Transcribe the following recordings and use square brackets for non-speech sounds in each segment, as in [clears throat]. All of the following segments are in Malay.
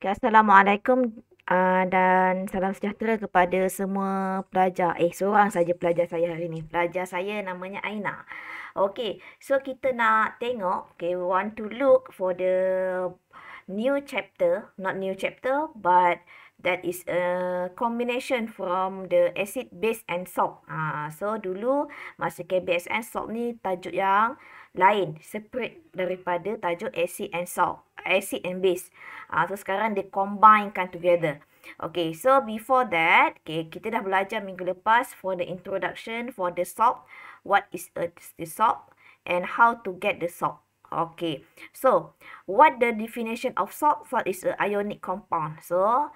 Okay, Assalamualaikum uh, dan salam sejahtera kepada semua pelajar. Eh, seorang saja pelajar saya hari ini. Pelajar saya namanya Aina. Okay, so kita nak tengok. Okay, we want to look for the new chapter. Not new chapter, but that is a combination from the acid, base and salt. Ah, uh, So, dulu masa KBSN salt ni tajuk yang lain separate daripada tajuk acid and salt acid and base uh, so sekarang dia combinekan together Okay, so before that, okay, kita dah belajar minggu lepas for the introduction for the salt. What is a, the salt and how to get the salt. Okay, so what the definition of salt? Salt is a ionic compound. So,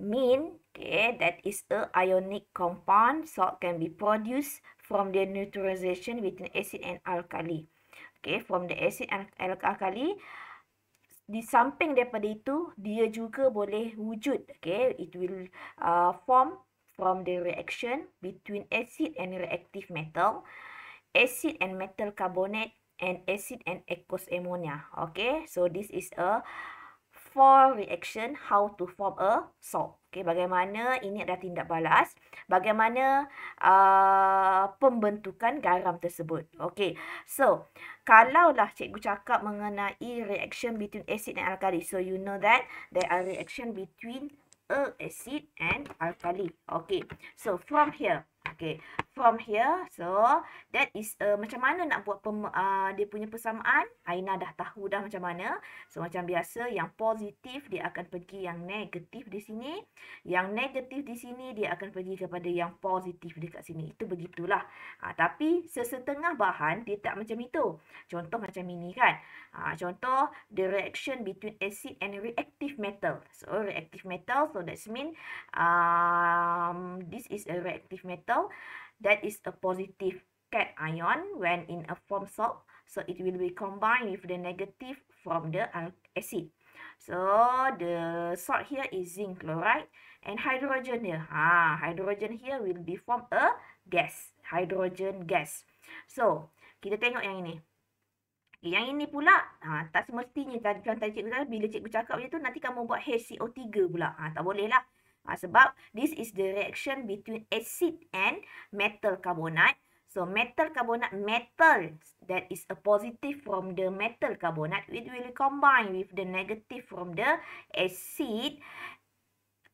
mean okay, that is a ionic compound. Salt can be produced from the neutralization between acid and alkali. Okay, from the acid and alkali, di samping daripada itu, dia juga boleh wujud. Okay, it will uh, form from the reaction between acid and reactive metal, acid and metal carbonate, and acid and aqueous ammonia. Okay, so this is a four reaction how to form a salt. Okay, bagaimana ini adalah tindak balas. Bagaimana uh, pembentukan garam tersebut. Okay, so kalaulah cikgu cakap mengenai reaction between acid and alkali. So, you know that there are reaction between a acid and alkali. Okay, so from here. Okay, from here. So, that is uh, macam mana nak buat pem, uh, dia punya persamaan. Aina dah tahu dah macam mana. So, macam biasa yang positif dia akan pergi yang negatif di sini. Yang negatif di sini dia akan pergi kepada yang positif dekat sini. Itu begitulah. Uh, tapi, sesetengah bahan dia tak macam itu. Contoh macam ini kan. Uh, contoh, the reaction between acid and reactive metal. So, reactive metal. So, that's mean um, this is a reactive metal that is a positive cation when in a form salt. So it will be combined with the negative from the acid. So the salt here is zinc chloride and hydrogen here. Ha, hydrogen here will be form a gas. Hydrogen gas. So kita tengok yang ini. Yang ini pula, ha, tak semestinya contoh cikgu tadi, bila cikgu cakap macam tu, nanti kamu buat HCO3 pula. Ha, tak boleh lah. Ha, sebab this is the reaction between acid and metal carbonate. So, metal carbonate, metal that is a positive from the metal carbonate, it will combine with the negative from the acid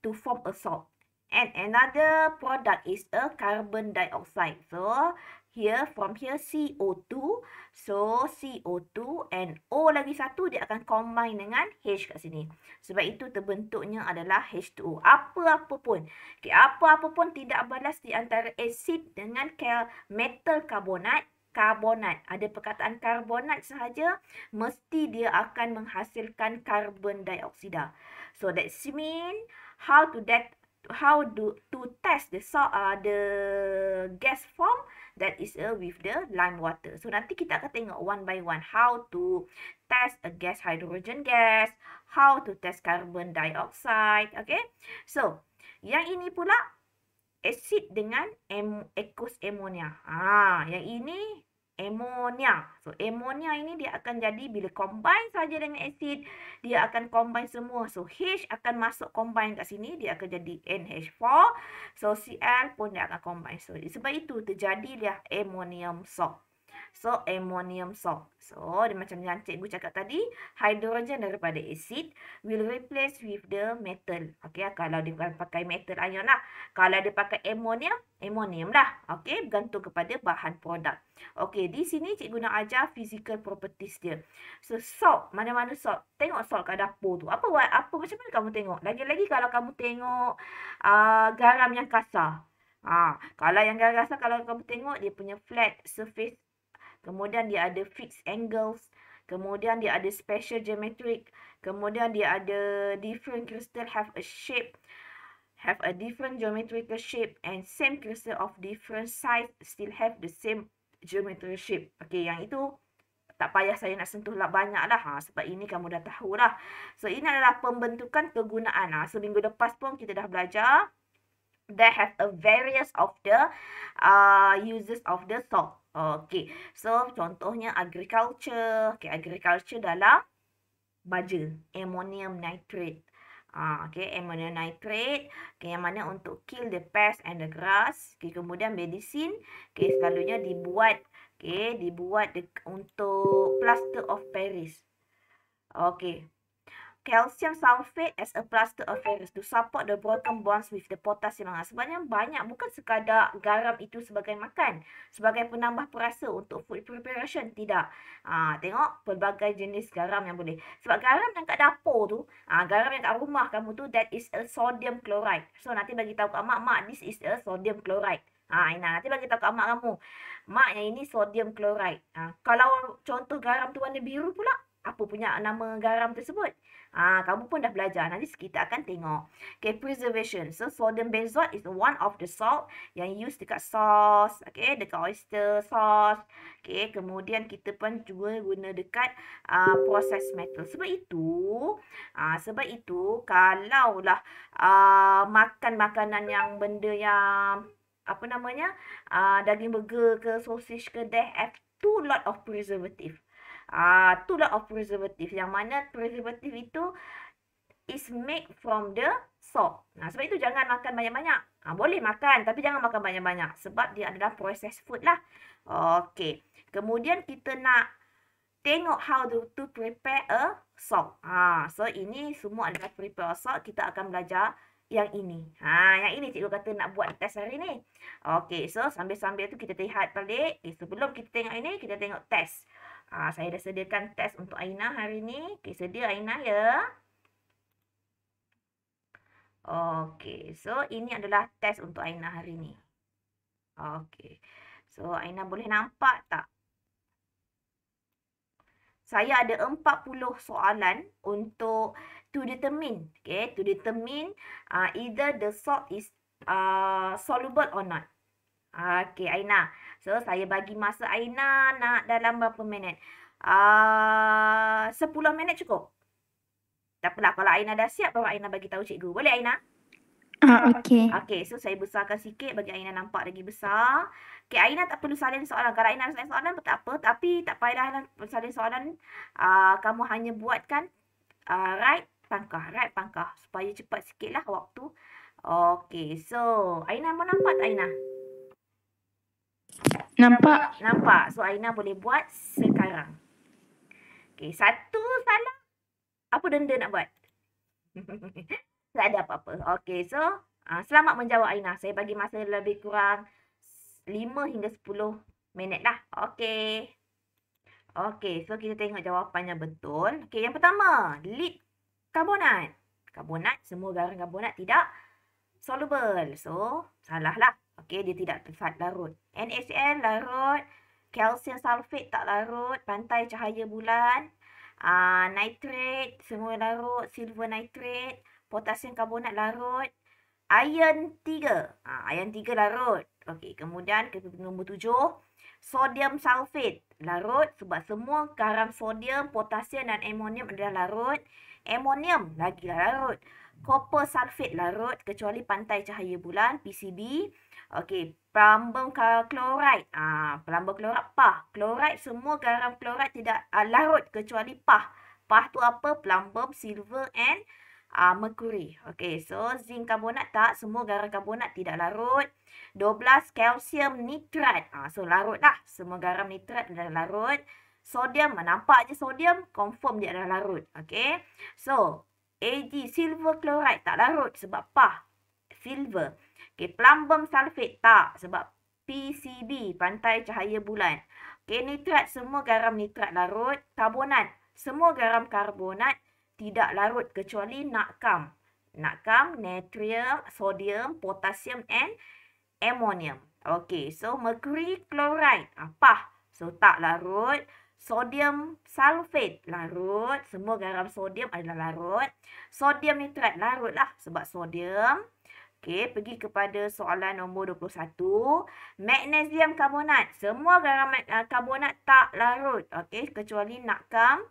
to form a salt. And another product is a carbon dioxide. So, here from here CO2 so CO2 and O lagi satu dia akan combine dengan H kat sini sebab itu terbentuknya adalah H2O apa-apa pun okey apa-apa pun tidak balas di antara asid dengan metal karbonat karbonat ada perkataan karbonat sahaja mesti dia akan menghasilkan karbon dioksida so that mean how to that how do to test the so uh, the gas form that is a with the lime water. So nanti kita akan tengok one by one how to test a gas hydrogen gas, how to test carbon dioxide, okay? So, yang ini pula acid dengan aqueous ammonia. Ah, yang ini ammonia. So ammonia ini dia akan jadi bila combine saja dengan asid, dia akan combine semua. So H akan masuk combine kat sini, dia akan jadi NH4. So Cl pun dia akan combine. So sebab itu terjadilah ammonium salt. So, ammonium salt. So, dia macam yang cikgu cakap tadi, hydrogen daripada acid will replace with the metal. Okay, kalau dia pakai metal ion lah. Kalau dia pakai ammonium, ammonium lah. Okay, bergantung kepada bahan produk. Okay, di sini cikgu nak ajar physical properties dia. So, salt. Mana-mana salt. Tengok salt kat dapur tu. Apa, apa macam mana kamu tengok? Lagi-lagi kalau kamu tengok uh, garam yang kasar. Ha, kalau yang garam kasar, kalau kamu tengok dia punya flat surface Kemudian dia ada fixed angles. Kemudian dia ada special geometric. Kemudian dia ada different crystal have a shape. Have a different geometrical shape. And same crystal of different size still have the same geometrical shape. Okay, yang itu tak payah saya nak sentuh lah banyak lah. Ha, sebab ini kamu dah tahu lah. So, ini adalah pembentukan kegunaan. Ha. Seminggu lepas pun kita dah belajar. They have a various of the uh, uses of the salt. Okey, so contohnya agriculture. Okey, agriculture dalam baja, ammonium nitrate. Ah, okey, ammonium nitrate. Okey, yang mana untuk kill the pest and the grass. Okey, kemudian medicine. Okey, selalunya dibuat. Okey, dibuat de- untuk plaster of Paris. Okey, calcium sulfate as a plaster of ferrous to support the broken bonds with the potassium. Ha, sebenarnya banyak bukan sekadar garam itu sebagai makan. Sebagai penambah perasa untuk food preparation. Tidak. Ha, tengok pelbagai jenis garam yang boleh. Sebab garam yang kat dapur tu, ha, garam yang kat rumah kamu tu, that is a sodium chloride. So nanti bagi tahu kat mak, mak, this is a sodium chloride. Ah, ini nanti bagi tahu kat mak kamu. Mak yang ini sodium chloride. Ha, kalau contoh garam tu warna biru pula, apa punya nama garam tersebut. Ha, kamu pun dah belajar. Nanti kita akan tengok. Okay, preservation. So, sodium benzoate is one of the salt yang used dekat sauce. Okay, dekat oyster sauce. Okay, kemudian kita pun juga guna dekat uh, ah, proses metal. Sebab itu, uh, sebab itu, kalaulah uh, makan makanan yang benda yang, apa namanya, uh, daging burger ke, sausage ke, they have too lot of preservative. Ah, itulah of preservative. Yang mana preservative itu is made from the salt. Nah, sebab itu jangan makan banyak-banyak. Ah, boleh makan tapi jangan makan banyak-banyak sebab dia adalah processed food lah. Okay Kemudian kita nak tengok how to, to prepare a salt. Ah, so ini semua adalah prepare salt. Kita akan belajar yang ini. Ha, yang ini cikgu kata nak buat test hari ni. Okey, so sambil-sambil tu kita lihat balik. Eh, sebelum kita tengok ini, kita tengok test. Ha, saya dah sediakan test untuk Aina hari ni. Okey, sedia Aina ya. Okey, so ini adalah test untuk Aina hari ni. Okey, so Aina boleh nampak tak? Saya ada 40 soalan untuk to determine. Okey, to determine uh, either the salt is uh, soluble or not. Okey, Aina. So, saya bagi masa Aina nak dalam berapa minit? Ah, sepuluh minit cukup. Tak apalah, kalau Aina dah siap, bawa Aina bagi tahu cikgu. Boleh, Aina? Ah, uh, okey. Okey, so saya besarkan sikit bagi Aina nampak lagi besar. Okey, Aina tak perlu salin soalan. Kalau Aina salin soalan, tak apa. Tapi tak payah salin soalan. Uh, kamu hanya buatkan uh, right pangkah. Right pangkah. Supaya cepat sikitlah waktu. Okay, so Aina mau nampak tak Aina? Aina? Nampak? Nampak. So Aina boleh buat sekarang. Okay, satu salah. Apa denda nak buat? [laughs] tak ada apa-apa. Okay, so uh, selamat menjawab Aina. Saya bagi masa lebih kurang 5 hingga 10 minit lah. Okay. Okay, so kita tengok jawapannya betul. Okay, yang pertama, lead karbonat. Karbonat, semua garam karbonat tidak soluble. So, salah lah. Okey, dia tidak larut. NaCl larut, Kalsium sulfate tak larut, pantai cahaya bulan, uh, nitrate semua larut, silver nitrate, potassium karbonat larut, iron 3. Uh, ah, iron 3 larut. Okey, kemudian ke nombor 7. Sodium sulfate larut sebab semua garam sodium, potassium dan amonium adalah larut. Amonium lagi larut. Copper sulfate larut kecuali pantai cahaya bulan, PCB. Okey, pelambung klorat. Ah, ha, pelambung klorat pah. Klorat, semua garam klorat tidak uh, larut kecuali pah. Pah tu apa? Pelambung silver and uh, mercury. Okey, so zinc karbonat tak? Semua garam karbonat tidak larut. 12 kalsium nitrat. Ha, so, larut lah. Semua garam nitrat tidak larut. Sodium, nampak je sodium, confirm dia dah larut. Okey, so Ag, silver chloride tak larut sebab pah, silver. Okey, plumbum sulfate tak sebab PCB, pantai cahaya bulan. Okey, nitrat semua garam nitrat larut, karbonat semua garam karbonat tidak larut kecuali natkam. Natkam, natrium, sodium, potassium and ammonium. Okey, so mercury chloride apa? Ah, so tak larut. Sodium sulfate larut. Semua garam sodium adalah larut. Sodium nitrat larut lah sebab sodium. Okey, pergi kepada soalan nombor 21. Magnesium karbonat. Semua garam eh, karbonat tak larut. Okey, kecuali natrium,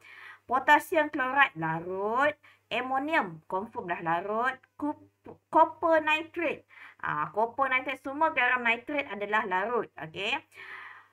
potasium klorat larut, ammonium confirm dah larut, copper nitrate. Ah, copper nitrate semua garam nitrate adalah larut. Okey.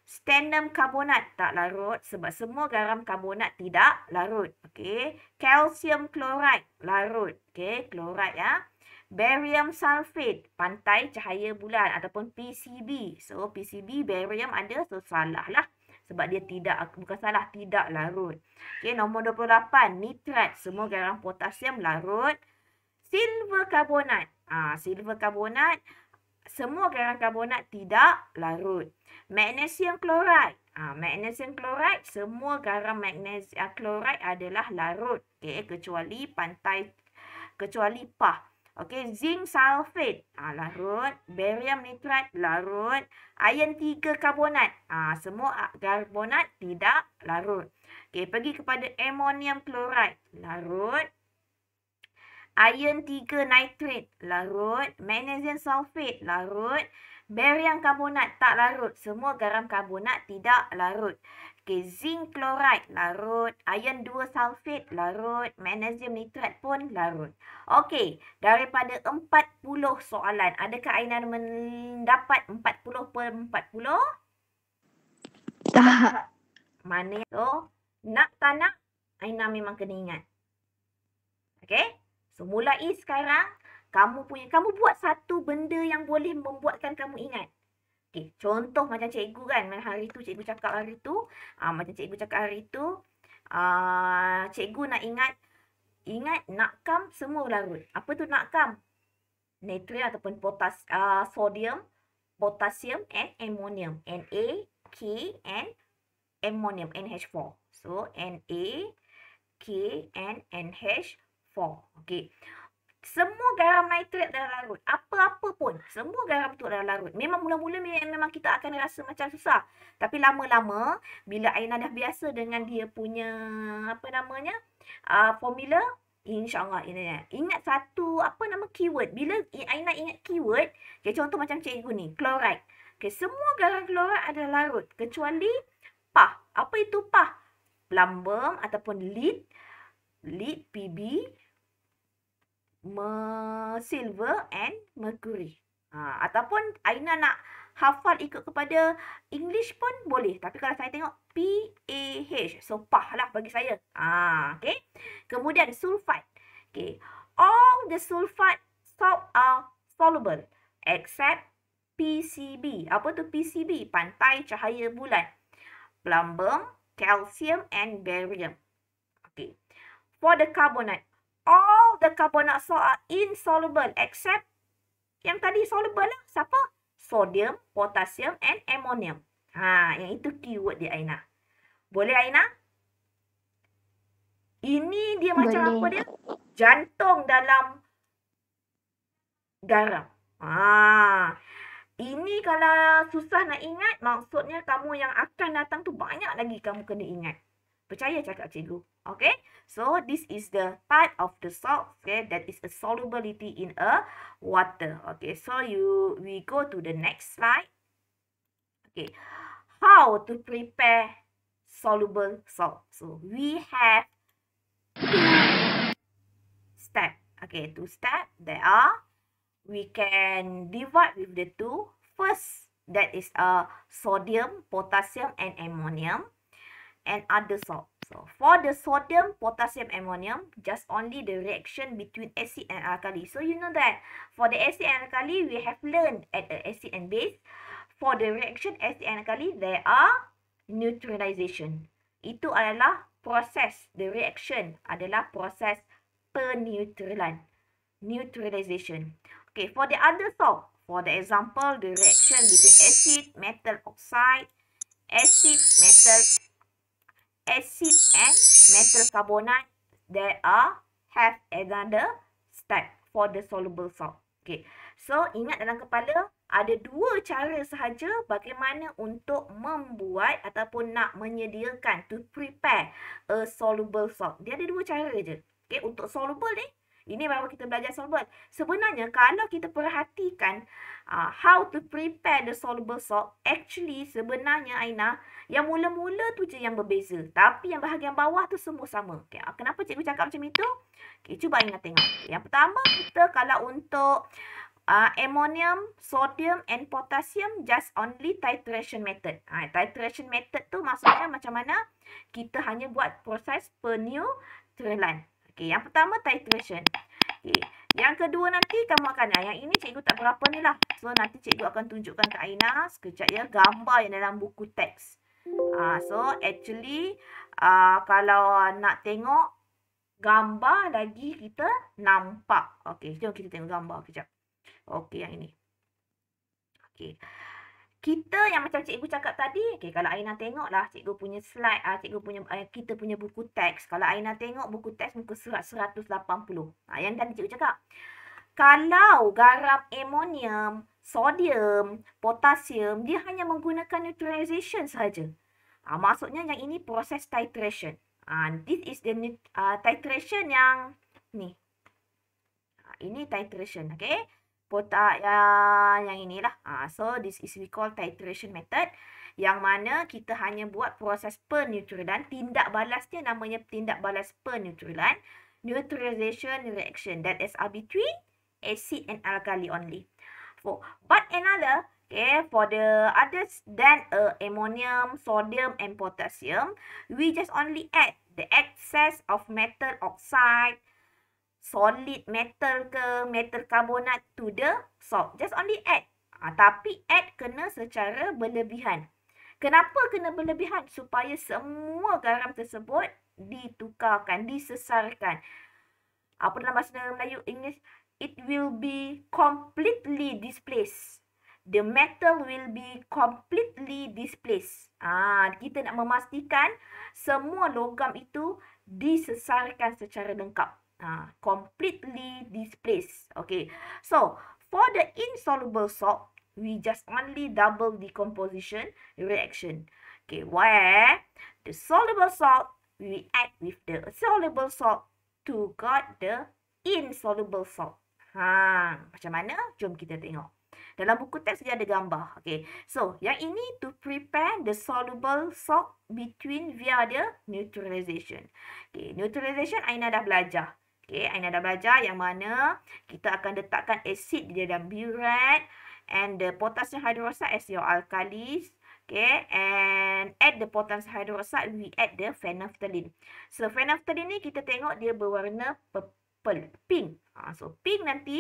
Stannum karbonat tak larut sebab semua garam karbonat tidak larut. Okey. kalsium klorat larut. Okey, klorat ya. Barium sulfate, pantai cahaya bulan ataupun PCB. So, PCB, barium ada, so salah lah. Sebab dia tidak, bukan salah, tidak larut. Okay, nombor 28, nitrat. Semua garam potasium larut. Silver karbonat. Ah, silver karbonat. Semua garam karbonat tidak larut. Magnesium chloride. Ah, magnesium chloride, semua garam magnesium ah, chloride adalah larut. Okay, kecuali pantai, kecuali pah. Okey, zinc sulfate ah, larut, barium nitrat larut, iron 3 karbonat. Ah semua karbonat tidak larut. Okey, pergi kepada ammonium chloride larut. Iron 3 nitrate larut, magnesium sulfate larut, barium karbonat tak larut. Semua garam karbonat tidak larut. Okay, zinc chloride larut, iron 2 sulfat larut, magnesium nitrat pun larut. Okey, daripada 40 soalan, adakah Ainan mendapat 40 per 40? Tak. Mana tu? Nak tak nak, Ainan memang kena ingat. Okey, so mulai sekarang, kamu punya, kamu buat satu benda yang boleh membuatkan kamu ingat. Okay, contoh macam cikgu kan hari tu cikgu cakap hari tu uh, macam cikgu cakap hari tu uh, cikgu nak ingat ingat nak kam semua larut apa tu nak kam natrium ataupun potas uh, sodium potassium and ammonium Na K and ammonium NH4 so Na K and NH4 okey semua garam nitrat dalam larut. Apa-apa pun, semua garam tu dalam larut. Memang mula-mula memang kita akan rasa macam susah. Tapi lama-lama, bila Aina dah biasa dengan dia punya, apa namanya, uh, formula, InsyaAllah, ingat. ingat satu, apa nama keyword. Bila Aina ingat keyword, okay, contoh macam cikgu ni, chloride. Okay, semua garam chloride ada larut. Kecuali PAH. Apa itu PAH? Plumbum ataupun lead. Lead, PB silver and mercury. Ha, ataupun Aina nak hafal ikut kepada English pun boleh. Tapi kalau saya tengok PAH. So, PAH lah bagi saya. Ha, okay. Kemudian, sulfat. Okay. All the sulfat salt are soluble except PCB. Apa tu PCB? Pantai cahaya bulan. Plumbum, calcium and barium. Okay. For the carbonate all the carbon dioxide are insoluble except yang tadi soluble lah. Siapa? Sodium, potassium and ammonium. Ha, yang itu keyword dia Aina. Boleh Aina? Ini dia Boleh. macam apa dia? Jantung dalam garam. Ha. Ini kalau susah nak ingat, maksudnya kamu yang akan datang tu banyak lagi kamu kena ingat. Percaya cakap cikgu. okay so this is the part of the salt okay that is a solubility in a water okay so you we go to the next slide okay how to prepare soluble salt so we have step okay two step there are we can divide with the two first that is a uh, sodium potassium and ammonium and other salt So for the sodium, potassium, ammonium, just only the reaction between acid and alkali. So you know that for the acid and alkali, we have learned at the acid and base. For the reaction acid and alkali, there are neutralization. Itu adalah proses. The reaction adalah proses peneutralan. Neutralization. Okay, for the other talk for the example, the reaction between acid, metal oxide, acid, metal acid and metal carbonate they are have another step for the soluble salt. Okay. So ingat dalam kepala ada dua cara sahaja bagaimana untuk membuat ataupun nak menyediakan to prepare a soluble salt. Dia ada dua cara je. Okay, untuk soluble ni, ini baru kita belajar soluble. Sebenarnya kalau kita perhatikan uh, how to prepare the soluble salt, actually sebenarnya Aina, yang mula-mula tu je yang berbeza. Tapi yang bahagian bawah tu semua sama. Okay, ah, kenapa cikgu cakap macam itu? Okay, cuba ingat tengok. Yang pertama kita kalau untuk uh, ammonium, sodium and potassium just only titration method. Ha, titration method tu maksudnya macam mana? Kita hanya buat proses penutralan. Okay, yang pertama titration. Okay. Yang kedua nanti kamu akan, yang ini cikgu tak berapa ni lah. So nanti cikgu akan tunjukkan ke Aina sekejap ya gambar yang dalam buku teks. Uh, so actually uh, kalau nak tengok gambar lagi kita nampak. Okey, jom kita tengok gambar kejap. Okey, yang ini. Okey. Kita yang macam cikgu cakap tadi, okay, kalau Aina tengoklah cikgu punya slide, ah cikgu punya uh, kita punya buku teks. Kalau Aina tengok buku teks muka surat 180. Ah yang tadi cikgu cakap. Kalau garam amonium sodium, potassium, dia hanya menggunakan neutralisation sahaja. Ha, maksudnya yang ini proses titration. Ha, this is the uh, titration yang ni. Ha, ini titration, okay? Potak yang, yang inilah. Ha, so, this is we call titration method. Yang mana kita hanya buat proses penutralan. Tindak balasnya namanya tindak balas penutralan. Neutralization reaction. That is between acid and alkali only. 4. But another, okay, for the others than uh, ammonium, sodium and potassium, we just only add the excess of metal oxide, solid metal ke metal carbonate to the salt. Just only add. Ha, tapi add kena secara berlebihan. Kenapa kena berlebihan? Supaya semua garam tersebut ditukarkan, disesarkan. Apa ah, dalam bahasa Melayu? English it will be completely displaced. The metal will be completely displaced. Ah, kita nak memastikan semua logam itu disesarkan secara lengkap. Ah, completely displaced. Okay. So, for the insoluble salt, we just only double decomposition reaction. Okay, where the soluble salt react with the soluble salt to got the insoluble salt. Ha, macam mana? Jom kita tengok. Dalam buku teks dia ada gambar. Okay. So, yang ini to prepare the soluble salt between via the neutralization. Okay. Neutralization Aina dah belajar. Okay. Aina dah belajar yang mana kita akan letakkan asid di dalam burette and the potassium hydroxide as your alkalis. Okay. And add the potassium hydroxide, we add the phenolphthalein. So, phenolphthalein ni kita tengok dia berwarna purple purple, pink. Ha, so, pink nanti,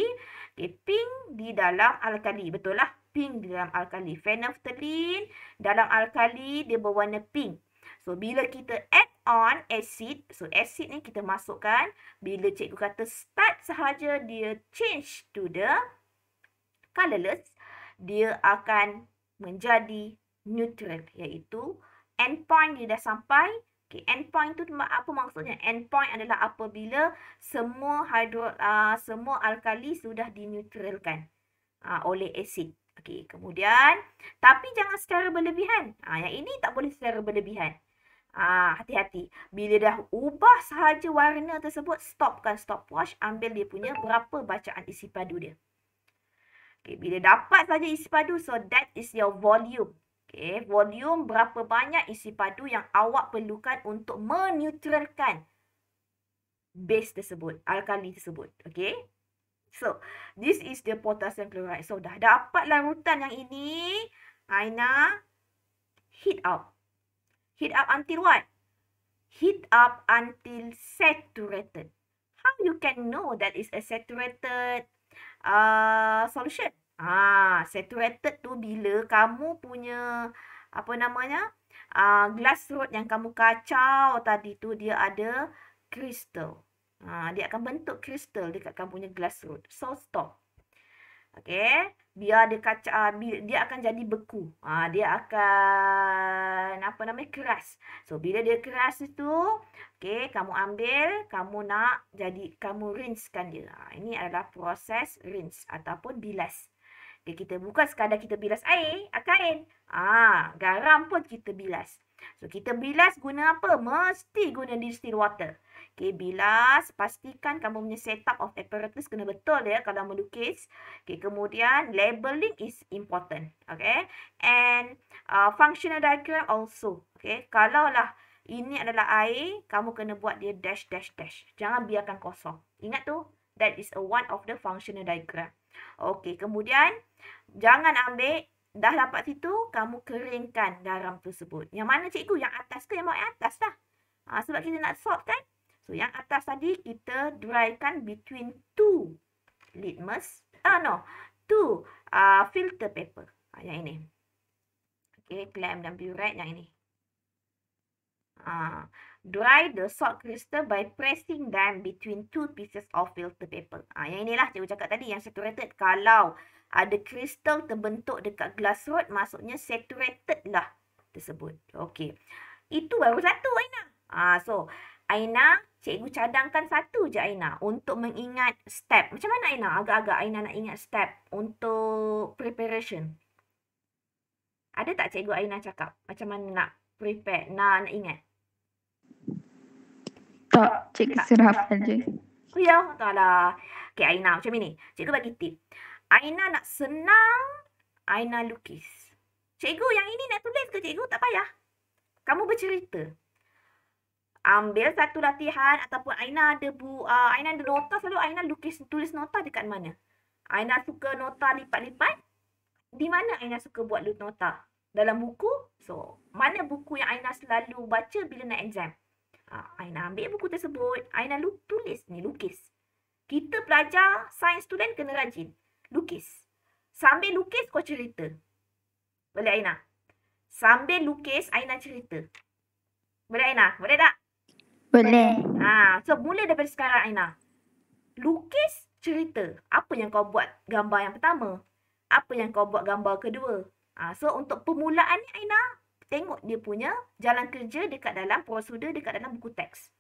okay, pink di dalam alkali, betul lah. Pink di dalam alkali. Phenolphthalene dalam alkali, dia berwarna pink. So, bila kita add on acid, so acid ni kita masukkan, bila cikgu kata start sahaja, dia change to the colorless, dia akan menjadi neutral, iaitu end point dia dah sampai Okay, endpoint tu apa maksudnya? Endpoint adalah apabila semua hidro, uh, ah, semua alkali sudah dineutralkan uh, ah, oleh asid. Okey, kemudian, tapi jangan secara berlebihan. Uh, yang ini tak boleh secara berlebihan. Ah, Hati-hati. bila dah ubah sahaja warna tersebut, stopkan stopwatch, ambil dia punya berapa bacaan isi padu dia. Okey, bila dapat saja isi padu, so that is your volume. Okey, eh, volume berapa banyak isi padu yang awak perlukan untuk menutralkan base tersebut, alkali tersebut. Okey, So, this is the potassium chloride. So, dah dapat larutan yang ini. Aina, heat up. Heat up until what? Heat up until saturated. How you can know that is a saturated uh, solution? Ah, saturated tu bila kamu punya apa namanya? Ah, glass root yang kamu kacau tadi tu dia ada kristal. Ah, dia akan bentuk kristal dekat kamu punya glass root. So stop. Okey, biar dia kaca ah, dia akan jadi beku. Ah, dia akan apa namanya? keras. So bila dia keras itu, okey, kamu ambil, kamu nak jadi kamu rinsekan dia. Ah, ini adalah proses rinse ataupun bilas. Okay, kita buka sekadar kita bilas air, kain. Ah, ha, garam pun kita bilas. So, kita bilas guna apa? Mesti guna distilled water. Okay, bilas. Pastikan kamu punya setup of apparatus kena betul ya kalau melukis. Okay, kemudian labeling is important. Okay, and uh, functional diagram also. Okay, kalaulah ini adalah air, kamu kena buat dia dash, dash, dash. Jangan biarkan kosong. Ingat tu, that is a one of the functional diagram. Okey, kemudian jangan ambil dah dapat situ kamu keringkan garam tersebut. Yang mana cikgu? Yang atas ke yang bawah atas dah? Ha, sebab kita nak swap kan? So yang atas tadi kita drykan between two litmus ah no, two ah uh, filter paper. Ha, yang ini. Okey, clamp dan burette yang ini. Ah Dry the salt crystal by pressing them between two pieces of filter paper. Ha, yang inilah cikgu cakap tadi yang saturated. Kalau ada kristal terbentuk dekat glass rod, maksudnya saturated lah tersebut. Okey. Itu baru satu Aina. Ha, so, Aina, cikgu cadangkan satu je Aina untuk mengingat step. Macam mana Aina? Agak-agak Aina nak ingat step untuk preparation. Ada tak cikgu Aina cakap macam mana nak prepare, nak, nak ingat? tak cikgu suruh hafal je. Ya, taklah. Okay, Aina macam ni. Cikgu bagi tip. Aina nak senang, Aina lukis. Cikgu, yang ini nak tulis ke cikgu? Tak payah. Kamu bercerita. Ambil satu latihan ataupun Aina ada bu, uh, Aina ada nota selalu Aina lukis tulis nota dekat mana? Aina suka nota lipat-lipat. Di mana Aina suka buat nota? Dalam buku? So, mana buku yang Aina selalu baca bila nak exam? Aina ah, ambil buku tersebut, Aina tulis ni lukis. Kita pelajar sains student kena rajin. Lukis. Sambil lukis kau cerita. Boleh Aina? Sambil lukis Aina cerita. Boleh Aina? Boleh tak? Boleh. Ha, so mula daripada sekarang Aina. Lukis cerita. Apa yang kau buat gambar yang pertama? Apa yang kau buat gambar kedua? Ha, so untuk permulaan ni Aina, tengok dia punya jalan kerja dekat dalam prosedur dekat dalam buku teks.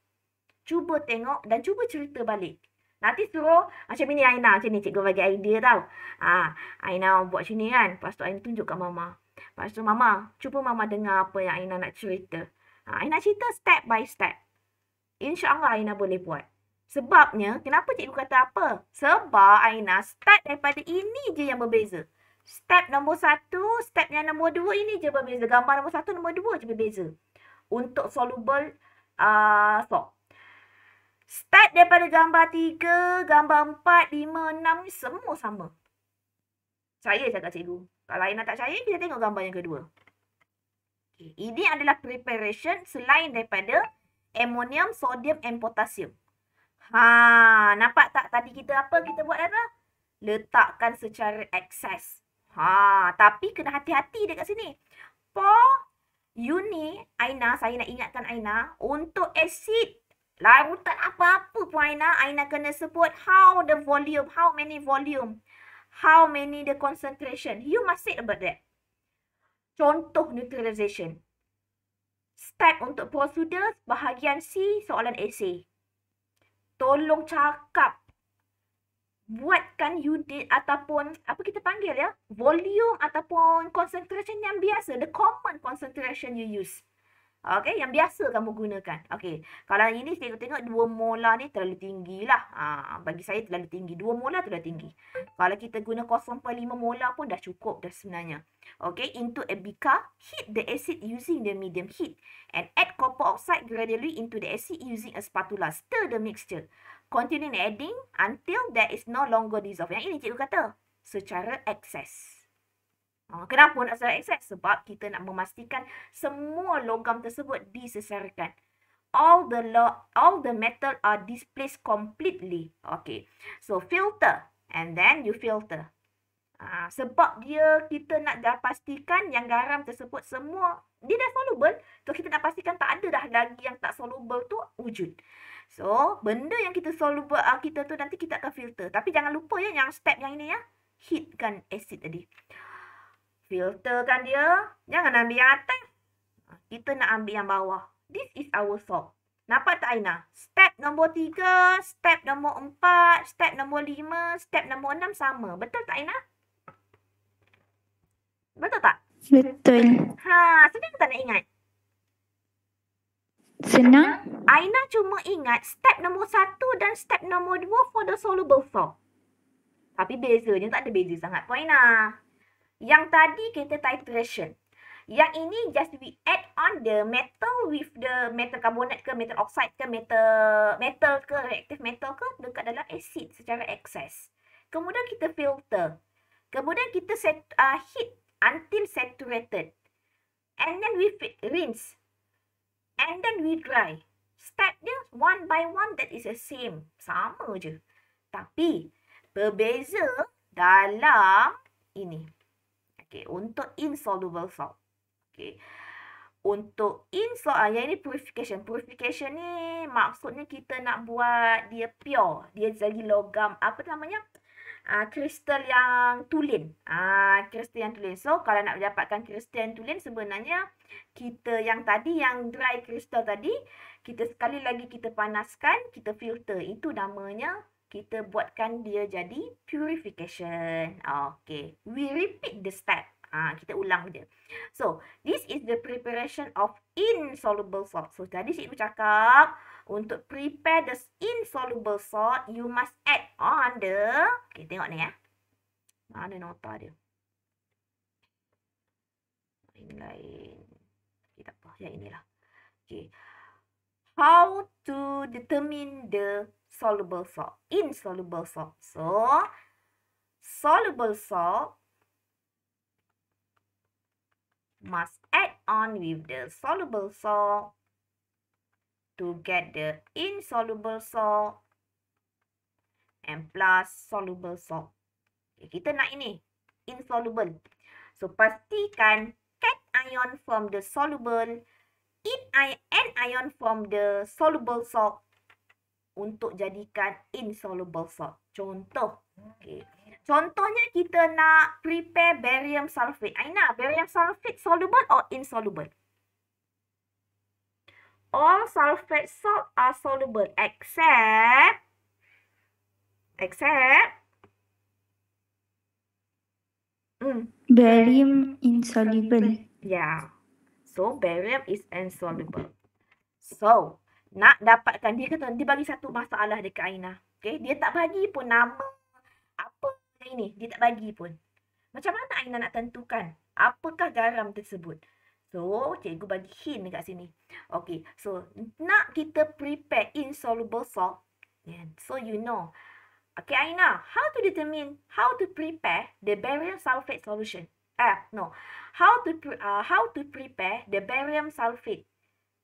Cuba tengok dan cuba cerita balik. Nanti suruh macam ini Aina. Macam ni cikgu bagi idea tau. Ha, Aina buat macam ni kan. Lepas tu Aina tunjuk kat Mama. Lepas tu Mama, cuba Mama dengar apa yang Aina nak cerita. Ha, Aina cerita step by step. Insya Allah Aina boleh buat. Sebabnya, kenapa cikgu kata apa? Sebab Aina start daripada ini je yang berbeza step nombor satu, step yang nombor dua ini je berbeza. Gambar nombor satu, nombor dua je berbeza. Untuk soluble uh, salt. Step daripada gambar tiga, gambar empat, lima, enam ni semua sama. Saya cakap cikgu. Kalau Aina tak cair, kita tengok gambar yang kedua. Okay. Ini adalah preparation selain daripada ammonium, sodium and potassium. Ha, nampak tak tadi kita apa kita buat dah? Letakkan secara excess. Ha, tapi kena hati-hati dekat sini. For you ni, Aina, saya nak ingatkan Aina, untuk acid larutan apa-apa pun Aina, Aina kena sebut how the volume, how many volume, how many the concentration. You must say about that. Contoh neutralization. Step untuk prosedur bahagian C soalan essay. Tolong cakap buatkan unit ataupun apa kita panggil ya volume ataupun concentration yang biasa the common concentration you use Okay, yang biasa kamu gunakan. Okay, kalau ini tengok-tengok dua molar ni terlalu tinggi lah. Ha, bagi saya terlalu tinggi. dua molar terlalu tinggi. Kalau kita guna 0.5 molar pun dah cukup dah sebenarnya. Okay, into a beaker heat the acid using the medium heat. And add copper oxide gradually into the acid using a spatula. Stir the mixture continuing adding until there is no longer dissolve. Yang ini cikgu kata, secara excess. Oh, kenapa nak secara excess? Sebab kita nak memastikan semua logam tersebut disesarkan. All the all the metal are displaced completely. Okay. So, filter. And then you filter. Ha, sebab dia kita nak dah pastikan yang garam tersebut semua, dia dah soluble. So, kita nak pastikan tak ada dah lagi yang tak soluble tu wujud. So, benda yang kita soluble uh, ah, kita tu nanti kita akan filter. Tapi jangan lupa ya yang step yang ini ya. Heatkan acid tadi. Filterkan dia. Jangan ambil yang atas. Kita nak ambil yang bawah. This is our soap. Nampak tak Aina? Step nombor tiga, step nombor empat, step nombor lima, step nombor enam sama. Betul tak Aina? Betul tak? Betul. Ha, sedang tak nak ingat? Senang? Aina cuma ingat step nombor satu dan step nombor dua for the soluble form. Tapi bezanya tak ada beza sangat pun Aina. Yang tadi kita titration. Yang ini just we add on the metal with the metal carbonate ke metal oxide ke metal metal ke reactive metal ke dekat dalam acid secara excess. Kemudian kita filter. Kemudian kita set, uh, heat until saturated. And then we rinse and then we dry. Step dia one by one that is the same. Sama je. Tapi berbeza dalam ini. Okay, untuk insoluble salt. Okay. Untuk insoluble, ah, yang ini purification. Purification ni maksudnya kita nak buat dia pure. Dia jadi logam, apa namanya? uh, kristal yang tulen. Ah uh, kristal yang tulen. So kalau nak dapatkan kristal yang tulen sebenarnya kita yang tadi yang dry kristal tadi kita sekali lagi kita panaskan, kita filter. Itu namanya kita buatkan dia jadi purification. Okay. We repeat the step. Ha, kita ulang dia. So, this is the preparation of insoluble salt. So, tadi cikgu cakap, untuk prepare the insoluble salt, you must add on the... Okay, tengok ni ya. Mana nota dia? Yang lain. Okay, tak apa. Yang inilah. Okay. How to determine the soluble salt? Insoluble salt. So, soluble salt must add on with the soluble salt to get the insoluble salt and plus soluble salt. Okay, kita nak ini, insoluble. So, pastikan cat ion from the soluble in and ion from the soluble salt untuk jadikan insoluble salt. Contoh. Okay. Contohnya kita nak prepare barium sulfate. Aina, barium sulfate soluble or insoluble? all sulfate salt are soluble except except mm, barium insoluble. Yeah. So barium is insoluble. So nak dapatkan dia kata dia bagi satu masalah dekat Aina. Okay, dia tak bagi pun nama apa ini. Dia tak bagi pun. Macam mana Aina nak tentukan apakah garam tersebut? So, cikgu bagi hint dekat sini. Okay. So, nak kita prepare insoluble salt. Yeah. So, you know. Okay, Aina. How to determine how to prepare the barium sulfate solution? Ah, no. How to pre uh, how to prepare the barium sulfate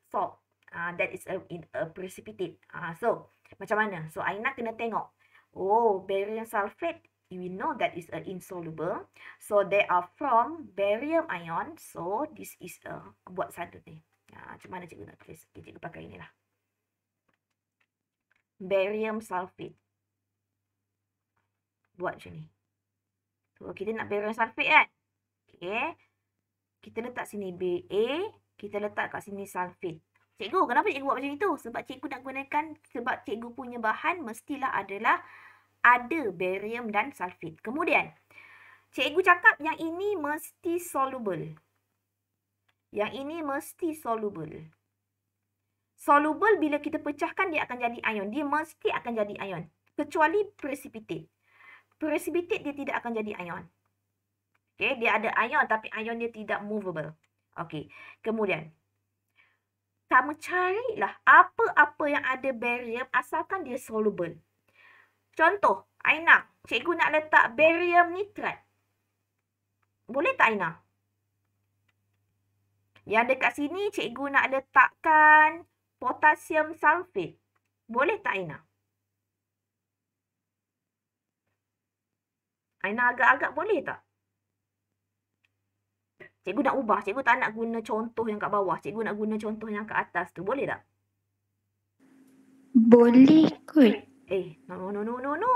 salt uh, that is a, in a precipitate. Uh, so, macam mana? So, Aina kena tengok. Oh, barium sulfate we know that is a insoluble. So they are from barium ion. So this is a buat satu ni. Ya, macam mana cikgu nak tulis? Okay, cikgu pakai inilah. Barium sulfate. Buat macam ni. So, kita nak barium sulfate kan? Okay. Kita letak sini BA. Kita letak kat sini sulfate. Cikgu, kenapa cikgu buat macam itu? Sebab cikgu nak gunakan, sebab cikgu punya bahan mestilah adalah ada barium dan sulfit. Kemudian, cikgu cakap yang ini mesti soluble. Yang ini mesti soluble. Soluble bila kita pecahkan dia akan jadi ion. Dia mesti akan jadi ion. Kecuali precipitate. Precipitate dia tidak akan jadi ion. Okay, dia ada ion tapi ion dia tidak movable. Okay, kemudian. Kamu carilah apa-apa yang ada barium asalkan dia soluble. Contoh, Aina, cikgu nak letak barium nitrat. Boleh tak Aina? Yang dekat sini cikgu nak letakkan potasium sulfate. Boleh tak Aina? Aina agak-agak boleh tak? Cikgu nak ubah. Cikgu tak nak guna contoh yang kat bawah. Cikgu nak guna contoh yang kat atas tu. Boleh tak? Boleh kot. Eh, no, no, no, no, no,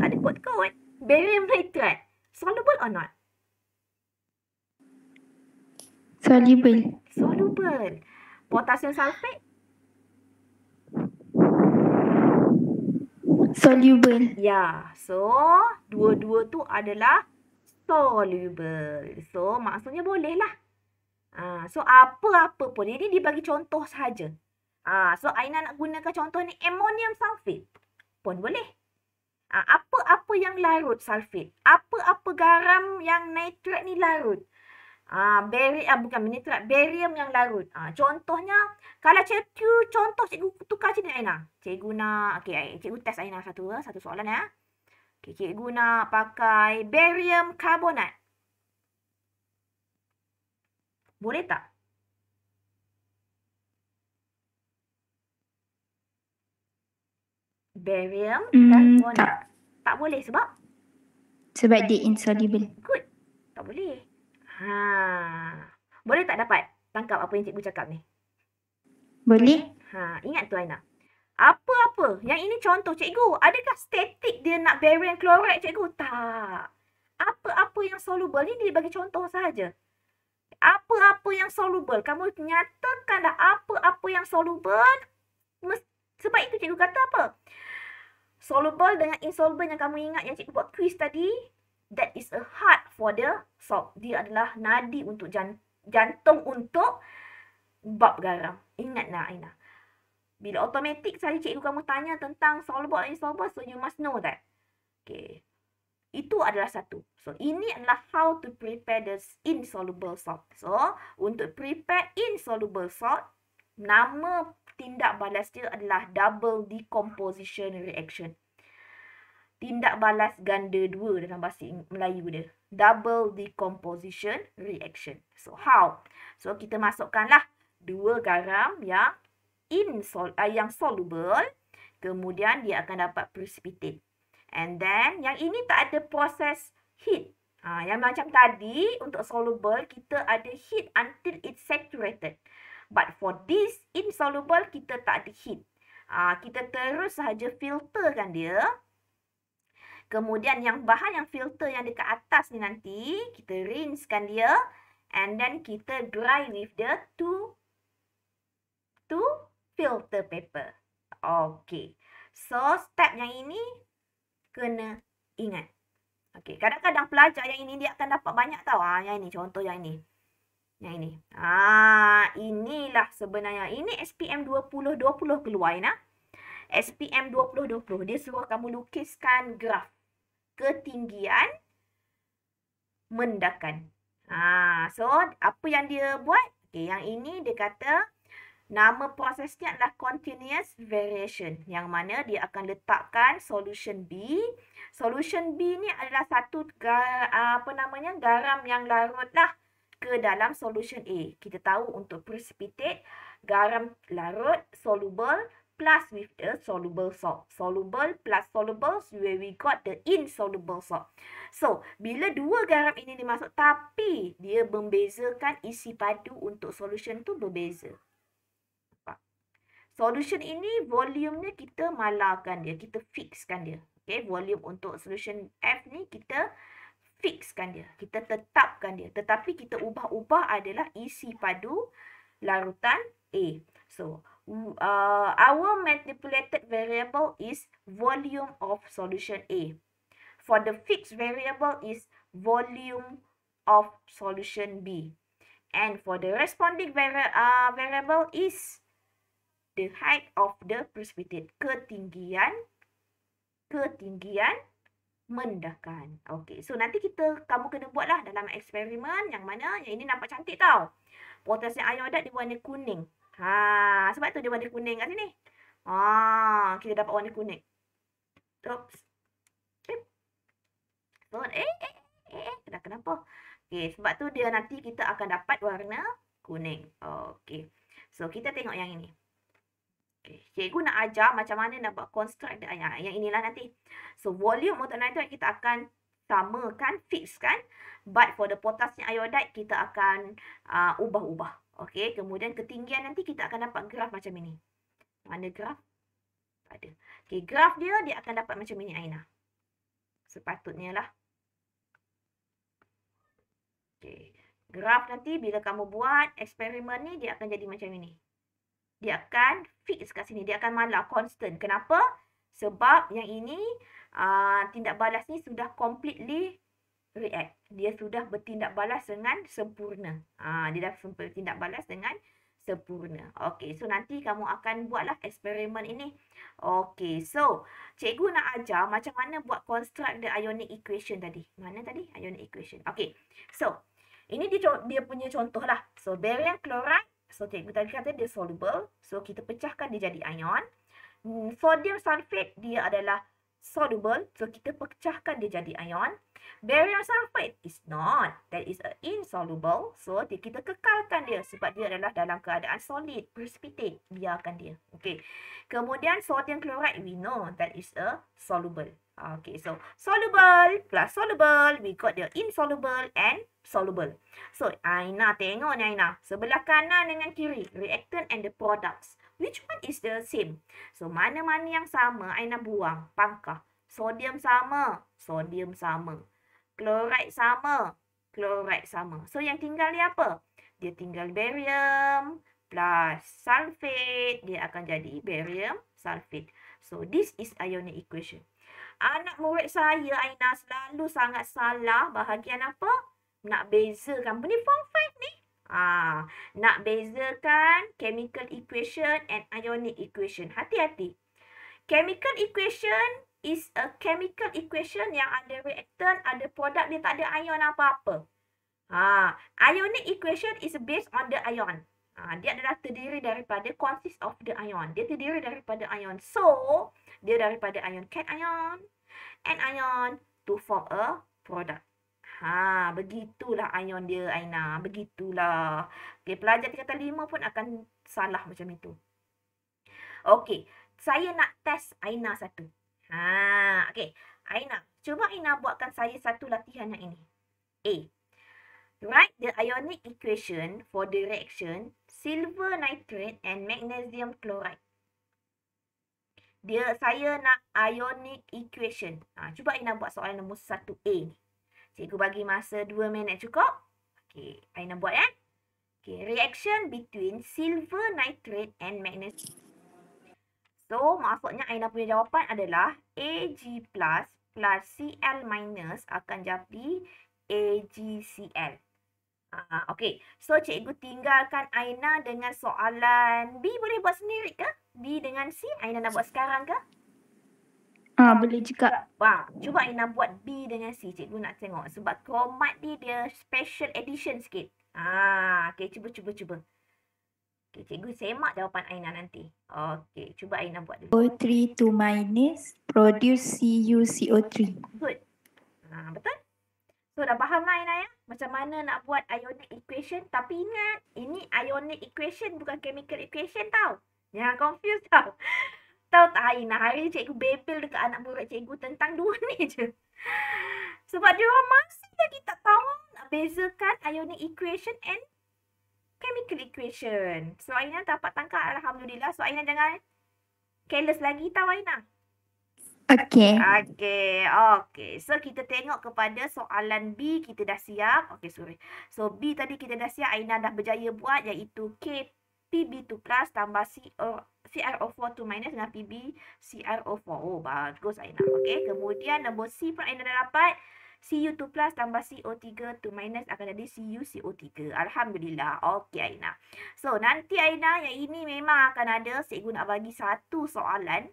Tak ada kot-kot. Barium nitrat. Soluble or not? Soluble. Soluble. Potassium sulfate? Soluble. Ya. Yeah. So, dua-dua tu adalah soluble. So, maksudnya bolehlah. Ah, so, apa-apa pun. Ini dia bagi contoh sahaja. Ah, so, Aina nak gunakan contoh ni. Ammonium sulfate pun boleh. Apa-apa ah, yang larut sulfit? Apa-apa garam yang nitrat ni larut? Ah, beri, ah, bukan nitrat, barium yang larut. Ah, contohnya, kalau cikgu, contoh cikgu tukar sini Aina. Cikgu nak, okay, eh, cikgu test Aina satu, eh, satu soalan ya. Eh. Okay, cikgu nak pakai barium karbonat. Boleh tak? barium mm, dan guanine. Tak. tak boleh sebab sebab dia insoluble. Good. Tak boleh. Ha. Boleh tak dapat tangkap apa yang cikgu cakap ni? Boleh. Ha, ingat tu Aina. Apa-apa? Yang ini contoh cikgu. Adakah statik dia nak barium chloride cikgu? Tak. Apa-apa yang soluble ni dia bagi contoh saja. Apa-apa yang soluble. Kamu nyatakanlah apa-apa yang soluble. Sebab itu cikgu kata apa? soluble dengan insoluble yang kamu ingat yang cikgu buat quiz tadi, that is a heart for the salt. Dia adalah nadi untuk jantung untuk bab garam. Ingat nak Aina. Bila automatik saya cikgu kamu tanya tentang soluble and insoluble, so you must know that. Okay. Itu adalah satu. So, ini adalah how to prepare the insoluble salt. So, untuk prepare insoluble salt, nama tindak balas dia adalah double decomposition reaction. Tindak balas ganda dua dalam bahasa Melayu dia. Double decomposition reaction. So, how? So, kita masukkanlah dua garam yang insol uh, yang soluble. Kemudian, dia akan dapat precipitate. And then, yang ini tak ada proses heat. Ha, yang macam tadi, untuk soluble, kita ada heat until it's saturated. But for this insoluble, kita tak ada heat. Uh, ah, kita terus sahaja filterkan dia. Kemudian yang bahan yang filter yang dekat atas ni nanti, kita rinsekan dia. And then kita dry with the two, two filter paper. Okay. So, step yang ini kena ingat. Okay. Kadang-kadang pelajar yang ini dia akan dapat banyak tahu. Ha, ah, yang ini, contoh yang ini. Yang ini. Ah, inilah sebenarnya. Ini SPM 20-20 keluar, Aina. SPM 20-20. Dia suruh kamu lukiskan graf ketinggian mendakan. Ah, so, apa yang dia buat? Okey, yang ini dia kata nama prosesnya adalah continuous variation. Yang mana dia akan letakkan solution B. Solution B ni adalah satu gar ah, apa namanya garam yang larut lah ke dalam solution A. Kita tahu untuk precipitate, garam larut, soluble plus with the soluble salt. Soluble plus soluble where we got the insoluble salt. So, bila dua garam ini dimasuk tapi dia membezakan isi padu untuk solution tu berbeza. Solution ini volumenya kita malarkan dia. Kita fixkan dia. Okay, volume untuk solution F ni kita fixkan dia. Kita tetapkan dia. Tetapi kita ubah-ubah adalah isi padu larutan A. So, uh, our manipulated variable is volume of solution A. For the fixed variable is volume of solution B. And for the responding vari uh, variable is the height of the precipitate. Ketinggian. Ketinggian. Ketinggian mendahkan. Okey, so nanti kita kamu kena buatlah dalam eksperimen yang mana yang ini nampak cantik tau. Potasium iodat dia warna kuning. Ha, sebab tu dia warna kuning kat sini. Ha, kita dapat warna kuning. Oops. Eh. Oh, eh, eh, eh, eh, kenapa? Okay, sebab tu dia nanti kita akan dapat warna kuning. Okay. So, kita tengok yang ini. Okay. Cikgu nak ajar macam mana nak buat construct dia. Yang, yang inilah nanti. So, volume untuk nitrate kita akan samakan, fixkan. But for the potassium iodide, kita akan uh, ubah-ubah. Okey, Kemudian ketinggian nanti kita akan dapat graf macam ini. Mana graf? Tak ada. Okay. Graf dia, dia akan dapat macam ini, Aina. Sepatutnya lah. Okey, Graf nanti bila kamu buat eksperimen ni, dia akan jadi macam ini dia akan fix kat sini. Dia akan malah constant. Kenapa? Sebab yang ini aa, ah, tindak balas ni sudah completely react. Dia sudah bertindak balas dengan sempurna. Aa, ah, dia dah bertindak balas dengan sempurna. Okay. So, nanti kamu akan buatlah eksperimen ini. Okay. So, cikgu nak ajar macam mana buat construct the ionic equation tadi. Mana tadi? Ionic equation. Okay. So, ini dia, dia punya contoh lah. So, barium chloride So tengok tadi kata dia soluble. So kita pecahkan dia jadi ion. Hmm, sodium sulfate dia adalah soluble. So, kita pecahkan dia jadi ion. Barium sulfate is not. That is a insoluble. So, kita kekalkan dia sebab dia adalah dalam keadaan solid. Precipitate. Biarkan dia. Okay. Kemudian, sodium chloride we know that is a soluble. Ah, okay. So, soluble plus soluble. We got the insoluble and soluble. So, Aina tengok ni Aina. Sebelah kanan dengan kiri. Reactant and the products. Which one is the same? So, mana-mana yang sama, I nak buang. Pangkah. Sodium sama. Sodium sama. Chloride sama. Chloride sama. So, yang tinggal dia apa? Dia tinggal barium plus sulfate. Dia akan jadi barium sulfate. So, this is ionic equation. Anak murid saya, Aina, selalu sangat salah bahagian apa? Nak bezakan. Benda form 5 ni. Ah, nak bezakan chemical equation and ionic equation. Hati-hati. Chemical equation is a chemical equation yang ada reactant, ada produk dia tak ada ion apa-apa. Ha, ionic equation is based on the ion. Ha, dia adalah terdiri daripada consist of the ion. Dia terdiri daripada ion. So, dia daripada ion cation and ion to form a product. Ha, begitulah ion dia Aina, begitulah. Okey, pelajar tingkatan 5 pun akan salah macam itu. Okey, saya nak test Aina satu. Ha, okey. Aina, cuba Aina buatkan saya satu latihan yang ini. A. Write the ionic equation for the reaction silver nitrate and magnesium chloride. Dia saya nak ionic equation. Ha, cuba Aina buat soalan nombor 1A Cikgu bagi masa 2 minit cukup. Okey, Aina buat ya. Okey, reaction between silver nitrate and magnesium. So, maksudnya Aina punya jawapan adalah Ag plus plus Cl minus akan jadi AgCl. Uh, ah, okay, so cikgu tinggalkan Aina dengan soalan B boleh buat sendiri ke? B dengan C, Aina nak buat sekarang ke? Ha, boleh juga. wah cuba Aina buat B dengan C. Cikgu nak tengok. Sebab kromat ni dia special edition sikit. Ha, okay, cuba, cuba, cuba. Okay, cikgu semak jawapan Aina nanti. Okay, cuba Aina buat dulu. O3 to minus produce CuCO3. Good. Ha, betul? So, dah faham lah Aina ya? Macam mana nak buat ionic equation. Tapi ingat, ini ionic equation bukan chemical equation tau. yang confuse tau. Tahu tak Aina, hari ni cikgu bepel dekat anak murid cikgu tentang dua ni je. [laughs] Sebab dia orang masih lagi tak tahu nak bezakan ionic equation and chemical equation. So Aina dapat tangkap Alhamdulillah. So Aina jangan careless lagi tau Aina. Okay. Okay. Okay. So kita tengok kepada soalan B kita dah siap. Okay sorry. So B tadi kita dah siap. Aina dah berjaya buat iaitu KP PB2 plus tambah CRO4 2 minus dengan PB CRO4. Oh, bagus Aina. Okey, kemudian nombor C pun Aina dah dapat. Cu2 plus tambah CO3 2 minus akan jadi CuCO3. Alhamdulillah. Okey Aina. So, nanti Aina yang ini memang akan ada. Cikgu nak bagi satu soalan.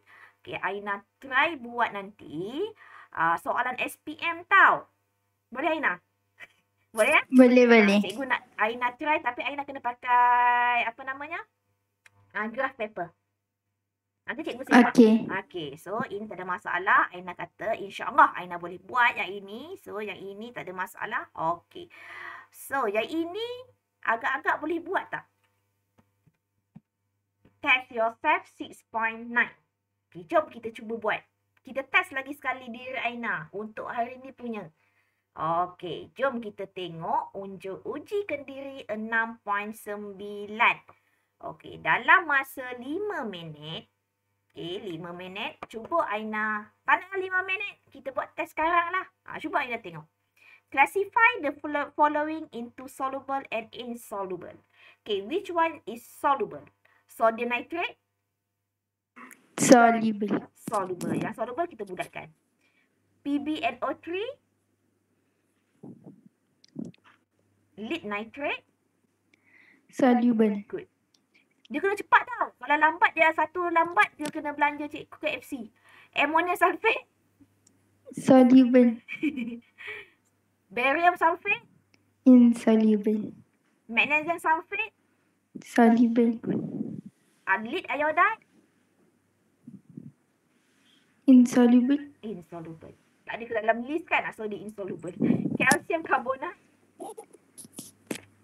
Okey, Aina try buat nanti. Uh, soalan SPM tau. Boleh Aina? Boleh eh? Boleh, ha, boleh. Cikgu nak Aina try tapi nak kena pakai apa namanya? Ha, graph paper. Nanti cikgu simpan. Okey. Okey. So, ini tak ada masalah. Aina kata, insyaAllah Aina boleh buat yang ini. So, yang ini tak ada masalah. Okey. So, yang ini agak-agak boleh buat tak? Test yourself 6.9. Okay, jom kita cuba buat. Kita test lagi sekali diri Aina untuk hari ni punya. Okey, jom kita tengok unjuk uji kendiri 6.9. Okey, dalam masa 5 minit. Okey, 5 minit. Cuba Aina. Tak nak 5 minit. Kita buat test sekarang lah. Ha, cuba Aina tengok. Classify the following into soluble and insoluble. Okay, which one is soluble? Sodium nitrate? Soluble. Soluble. Yang soluble kita budakkan. PbNO3? lead nitrate soluble. Good. Dia kena cepat tau. Kalau lambat dia satu lambat dia kena belanja cikgu ke FC. Ammonia sulfate soluble. [laughs] Barium sulfate insoluble. Magnesium sulfate soluble. Good. Lead iodide insoluble. Insoluble. Tak ada ke dalam list kan? So, dia insoluble. Calcium carbonate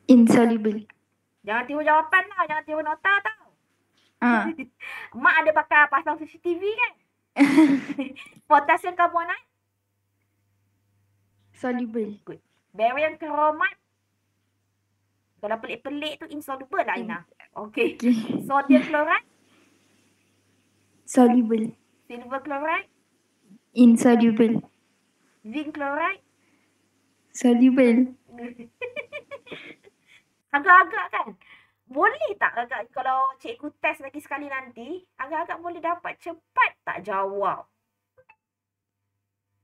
Insoluble. Jangan tiru jawapan lah. Jangan tiru nota tau. Uh. [laughs] Mak ada pakai pasang CCTV kan? [laughs] Potasium carbonate? Soluble. Good. Barium chromat? Kalau pelik-pelik tu insoluble lah Ina. Okay. okay. Sodium chloride? Soluble. Silver chloride? Insoluble. Zinc chloride? Soluble. [laughs] agak-agak kan. Boleh tak agak kalau cikgu test lagi sekali nanti, agak-agak boleh dapat cepat tak jawab?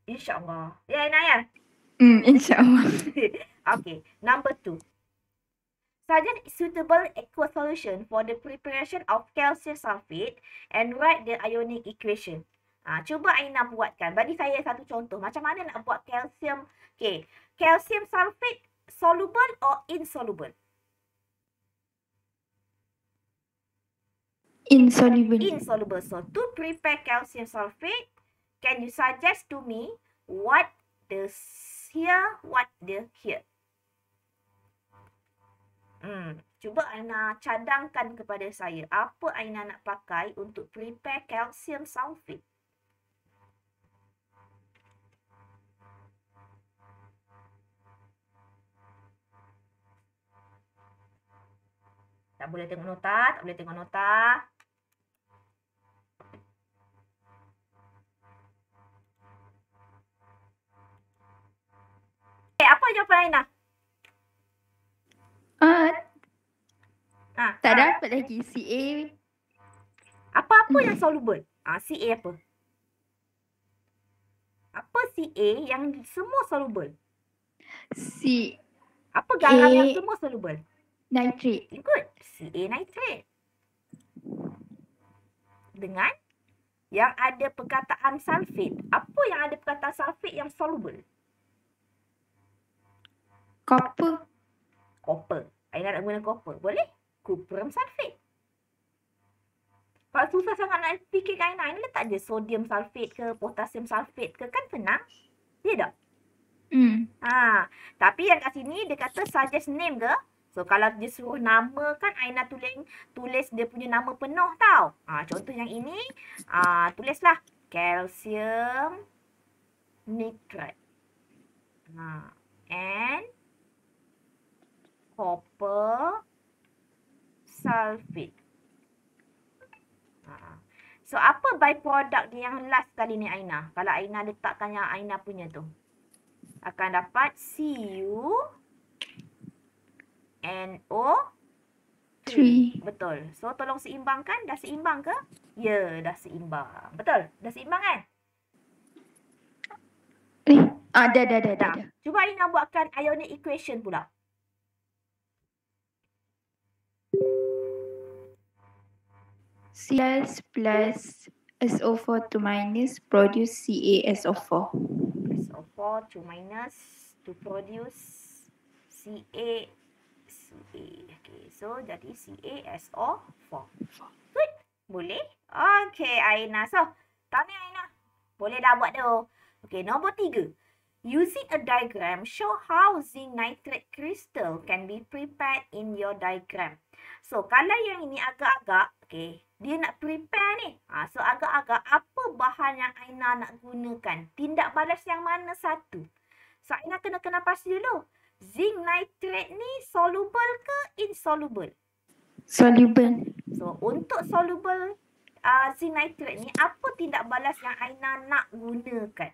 InsyaAllah. Ya, Inaya? Hmm, InsyaAllah. [laughs] okay, number two. Suggest suitable aqua solution for the preparation of calcium sulfate and write the ionic equation. Ha, cuba Aina buatkan. Bagi saya satu contoh. Macam mana nak buat calcium? Okay. Calcium sulfate soluble or insoluble? insoluble. Insoluble. So to prepare calcium sulfate, can you suggest to me what the here, what the here? Hmm. Cuba Aina cadangkan kepada saya apa Aina nak pakai untuk prepare calcium sulfate. Tak boleh tengok nota, tak boleh tengok nota. apa jawapan Aina? Uh, ah, ha, ah, tak ada ah. dapat lagi. CA. Apa-apa yang soluble? Ah, ha, CA apa? Apa CA yang semua soluble? C. Apa garam A... yang semua soluble? Nitrate. Good. CA nitrate. Dengan yang ada perkataan sulfate. Apa yang ada perkataan sulfate yang soluble? Copper. Copper. Aina nak guna copper. Boleh? Cuprum sulfate. Kalau susah sangat nak fikir kain lain, letak je sodium sulfate ke, potassium sulfate ke, kan senang. Ya tak? Hmm. Ha. Tapi yang kat sini, dia kata suggest name ke? So, kalau dia suruh nama kan, Aina tulis, tulis dia punya nama penuh tau. Ha, contoh yang ini, ha, tulislah. Calcium nitrate. Ha. And copper sulfate. Ha. So, apa byproduct dia yang last kali ni Aina? Kalau Aina letakkan yang Aina punya tu. Akan dapat Cu NO3. Betul. So, tolong seimbangkan. Dah seimbang ke? Ya, yeah, dah seimbang. Betul? Dah seimbang kan? ada, ada, ada. Cuba Aina buatkan ionic equation pula. Cs plus SO4 to minus produce CaSO4. SO4 to minus to produce Ca. Ca. Okay, so jadi CaSO4. Good. Boleh? Okay, Aina. So, tanya Aina. Boleh dah buat tu. Okay, nombor tiga. Using a diagram, show how zinc nitrate crystal can be prepared in your diagram. So, kalau yang ini agak-agak, okay, dia nak prepare ni. Ha, so, agak-agak, apa bahan yang Aina nak gunakan? Tindak balas yang mana satu? So, Aina kena kena pasti dulu. Zinc nitrate ni soluble ke insoluble? Soluble. So, untuk soluble uh, zinc nitrate ni, apa tindak balas yang Aina nak gunakan?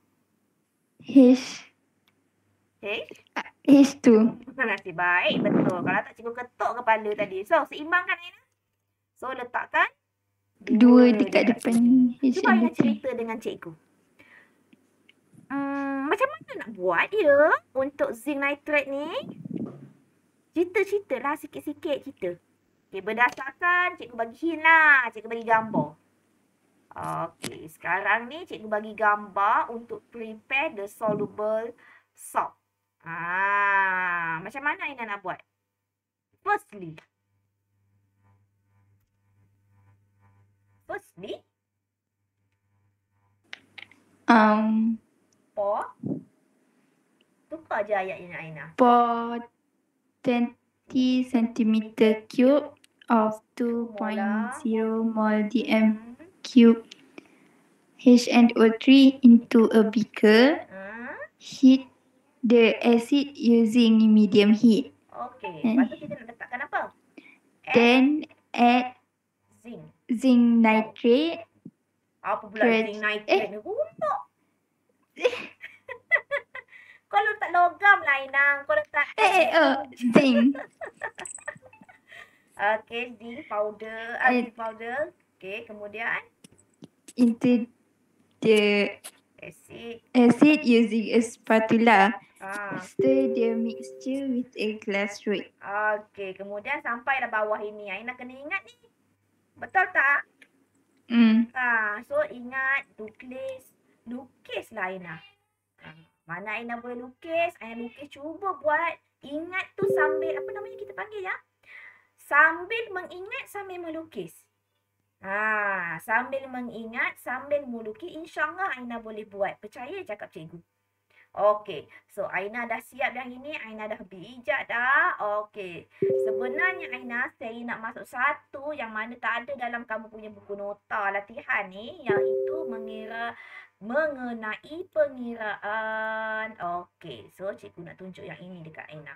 H. H. H tu. Nasib baik betul. Kalau tak cikgu ketuk kepala tadi. So seimbangkan ni. So letakkan. Dua dekat, depan. Cuba ingat cerita dengan cikgu. Hmm, macam mana nak buat dia untuk zinc nitrate ni? Cerita-cerita lah sikit-sikit cerita. Okay, berdasarkan cikgu bagi hint lah. Cikgu bagi gambar. Okey, sekarang ni cikgu bagi gambar untuk prepare the soluble salt. Ah, macam mana ina nak buat? Firstly. Firstly. Um, pour. Tukar je ayat ina. Aina. Pour 20 cm cube of 2.0 mol dm cube HNO3 into a beaker. Heat the acid using medium heat. Okay. And Lepas tu kita nak letakkan apa? Add then add zinc. Zinc nitrate. Apa pula Pre- zinc nitrate eh. ni? Runtuk. [laughs] Kau letak logam lah, Inang. Kau letak... Eh, eh, oh. Zinc. [laughs] okay, zinc powder. Acid eh. powder. Okey, kemudian into the acid. using a spatula. Ah. Stir the mixture with a glass rod. Okey, kemudian sampai dah bawah ini. Aina kena ingat ni. Betul tak? Hmm. Ah, so ingat lukis. Lukis lah Aina. Ah, mana Aina boleh lukis? Aina lukis cuba buat. Ingat tu sambil, apa namanya kita panggil ya? Sambil mengingat sambil melukis. Ha, sambil mengingat, sambil muluki, insyaAllah Aina boleh buat. Percaya cakap cikgu. Okey, so Aina dah siap yang ini. Aina dah bijak dah. Okey, sebenarnya Aina saya nak masuk satu yang mana tak ada dalam kamu punya buku nota latihan ni. Yang itu mengira mengenai pengiraan. Okey, so cikgu nak tunjuk yang ini dekat Aina.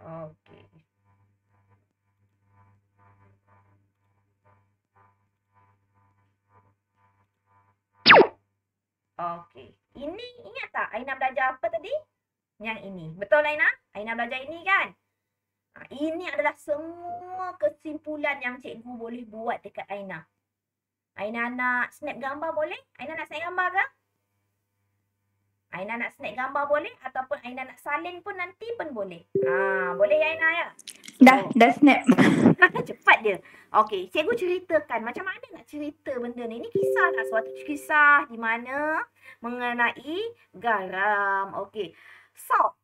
Oke. Okay. Okay. Ini ingat tak Aina belajar apa tadi? Yang ini. Betul Aina? Aina belajar ini kan? Ha, ini adalah semua kesimpulan yang cikgu boleh buat dekat Aina. Aina nak snap gambar boleh? Aina nak snap gambar ke? Aina nak snap gambar boleh ataupun Aina nak salin pun nanti pun boleh. Ha, boleh ya Aina ya? Dah, oh. dah snap. [laughs] Cepat dia. Okey, cikgu ceritakan macam mana nak cerita benda ni. Ini kisah lah, suatu kisah di mana mengenai garam. Okey, salt.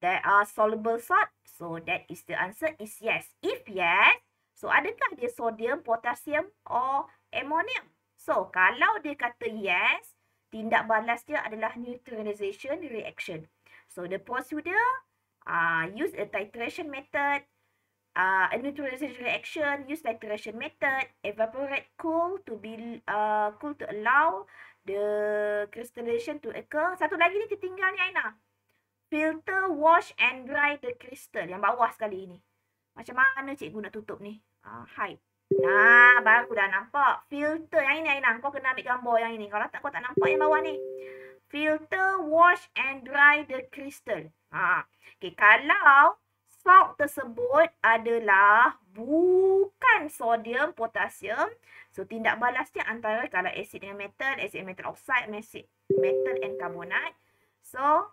There are soluble salt. So, that is the answer is yes. If yes, so adakah dia sodium, potassium or ammonium? So, kalau dia kata yes, tindak balas dia adalah neutralization reaction. So the procedure uh, use a titration method, uh, a neutralization reaction, use titration method, evaporate cool to be uh, cool to allow the crystallization to occur. Satu lagi ni ketinggalan ni Aina. Filter, wash and dry the crystal yang bawah sekali ni. Macam mana cikgu nak tutup ni? Uh, hide. Nah, baru aku dah nampak. Filter yang ini, Aina. Kau kena ambil gambar yang ini. Kalau tak, kau tak nampak yang bawah ni. Filter, wash and dry the crystal. Ha. Okay, kalau salt tersebut adalah bukan sodium, potassium. So, tindak balasnya antara kalau asid dengan metal, asid dengan metal oxide, metal and carbonate. So,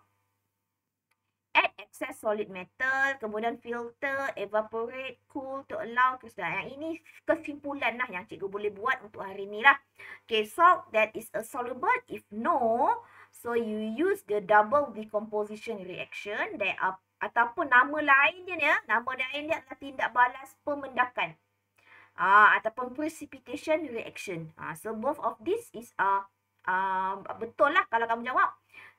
set solid metal, kemudian filter, evaporate, cool to allow. Yang ini kesimpulan lah yang cikgu boleh buat untuk hari ni lah. Okay, salt that is a soluble. If no, so you use the double decomposition reaction. There are, ataupun nama lainnya ni, nama lain dia adalah tindak balas pemendakan. Ah, ataupun precipitation reaction. Ah, so both of this is a, ah, a ah, betul lah kalau kamu jawab.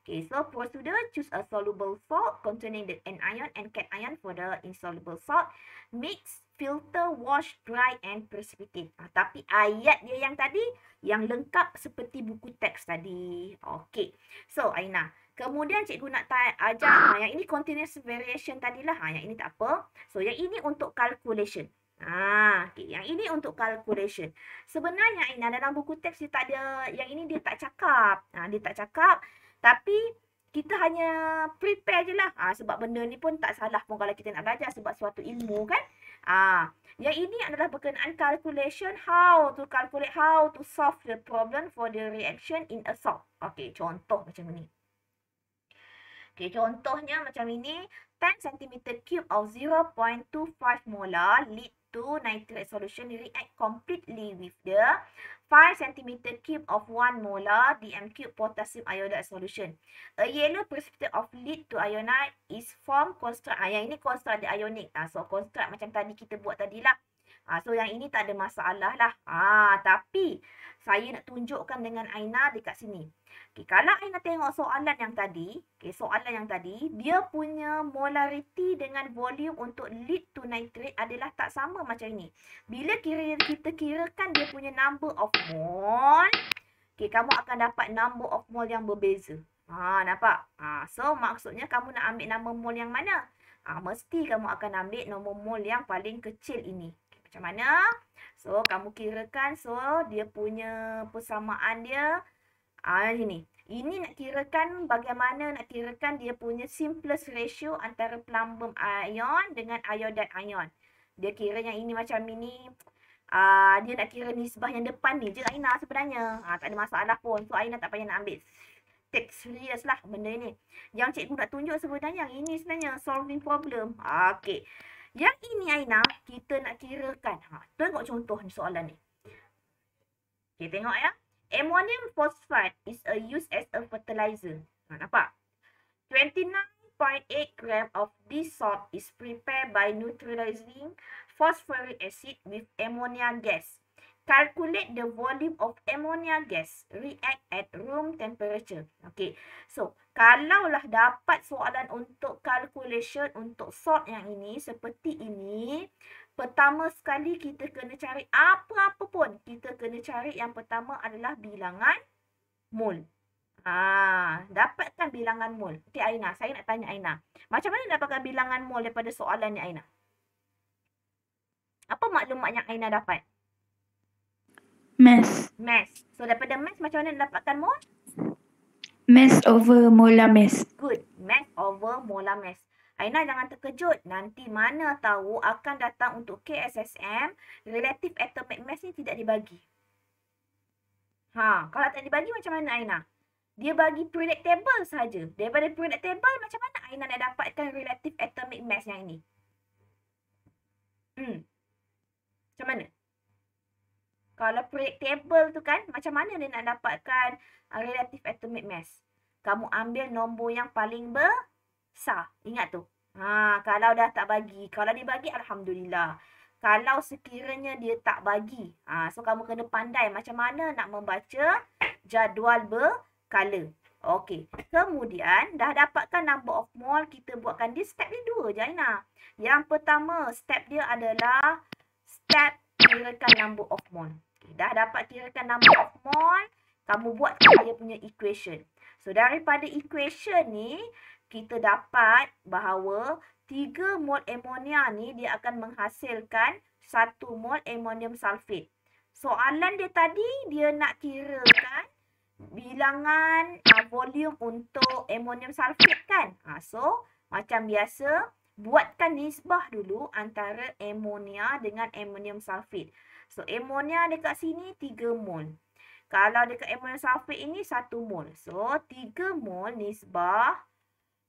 Okay, so for student, choose a soluble salt containing the anion and cation for the insoluble salt. Mix, filter, wash, dry and precipitate. Ah, tapi ayat dia yang tadi, yang lengkap seperti buku teks tadi. Okay, so Aina. Kemudian cikgu nak tanya, ajar, ah. yang ini continuous variation tadilah. Ah, yang ini tak apa. So, yang ini untuk calculation. Ah, okay. Yang ini untuk calculation Sebenarnya Aina dalam buku teks dia tak ada Yang ini dia tak cakap ah, Dia tak cakap tapi kita hanya prepare je lah. Ha, sebab benda ni pun tak salah pun kalau kita nak belajar sebab suatu ilmu kan. Ah, ha, Yang ini adalah berkenaan calculation how to calculate how to solve the problem for the reaction in a salt. Okay, contoh macam ni. Okay, contohnya macam ini. 10 cm cube of 0.25 molar lead to nitrate solution react completely with the 5 cm cube of 1 molar DM cube potassium iodide solution. A yellow precipitate of lead to ionite is formed construct. Ah, yang ini construct dia ionic. Ah, so, construct macam tadi kita buat tadi lah. Ha, so yang ini tak ada masalah lah. Ah, tapi saya nak tunjukkan dengan Aina dekat sini. Okay, kalau Aina tengok soalan yang tadi, okay, soalan yang tadi, dia punya molariti dengan volume untuk lead to nitrate adalah tak sama macam ini. Bila kira kita kirakan dia punya number of mole, okay, kamu akan dapat number of mole yang berbeza. Ha, nampak? Ha, so maksudnya kamu nak ambil number mol yang mana? Ha, mesti kamu akan ambil number mol yang paling kecil ini macam mana. So, kamu kirakan. So, dia punya persamaan dia. Ah, ini. Ini nak kirakan bagaimana nak kirakan dia punya simplest ratio antara plumbum ion dengan iodide ion. Dia kira yang ini macam ini. Ah, dia nak kira nisbah yang depan ni je lah, Aina sebenarnya. Ah, tak ada masalah pun. So, Aina tak payah nak ambil take serious lah benda ni. Yang cikgu nak tunjuk sebenarnya yang ini sebenarnya solving problem. Ah, okay. Yang ini Aina, kita nak kirakan. Ha, tengok contoh soalan ni. Okay, tengok ya. Ammonium phosphate is a used as a fertilizer. Ha, nampak? 29.8 gram of this salt is prepared by neutralizing phosphoric acid with ammonia gas. Calculate the volume of ammonia gas react at room temperature. Okay. So, kalaulah dapat soalan untuk calculation untuk salt yang ini seperti ini. Pertama sekali kita kena cari apa-apa pun. Kita kena cari yang pertama adalah bilangan mol. Ah, dapatkan bilangan mol. Okay, Aina, saya nak tanya Aina. Macam mana dapatkan bilangan mol daripada soalan ni Aina? Apa maklumat yang Aina dapat? Mass. Mass. So daripada mass macam mana nak dapatkan mole? Mass over molar mass. Good. Mass over molar mass. Aina jangan terkejut. Nanti mana tahu akan datang untuk KSSM, relative atomic mass ni tidak dibagi. Ha, kalau tak dibagi macam mana Aina? Dia bagi periodic table saja. Daripada periodic table macam mana Aina nak dapatkan relative atomic mass yang ini? Hmm. Macam mana? Kalau predictable tu kan, macam mana dia nak dapatkan uh, relative atomic mass? Kamu ambil nombor yang paling besar. Ingat tu. Ha, kalau dah tak bagi. Kalau dia bagi, Alhamdulillah. Kalau sekiranya dia tak bagi. Ha, so, kamu kena pandai macam mana nak membaca jadual berkala. Okey. Kemudian, dah dapatkan nombor of mole. Kita buatkan di step ni dua je, Aina. Yang pertama, step dia adalah step kirakan number of mole. Okay, dah dapat kirakan number of mole, kamu buat dia punya equation. So, daripada equation ni, kita dapat bahawa 3 mol amonia ni dia akan menghasilkan 1 mol ammonium sulfate. Soalan dia tadi, dia nak kirakan bilangan ah, volume untuk ammonium sulfate kan? Uh, so, macam biasa, buatkan nisbah dulu antara amonia dengan ammonium sulfate. So amonia dekat sini 3 mol. Kalau dekat ammonium sulfate ini 1 mol. So 3 mol nisbah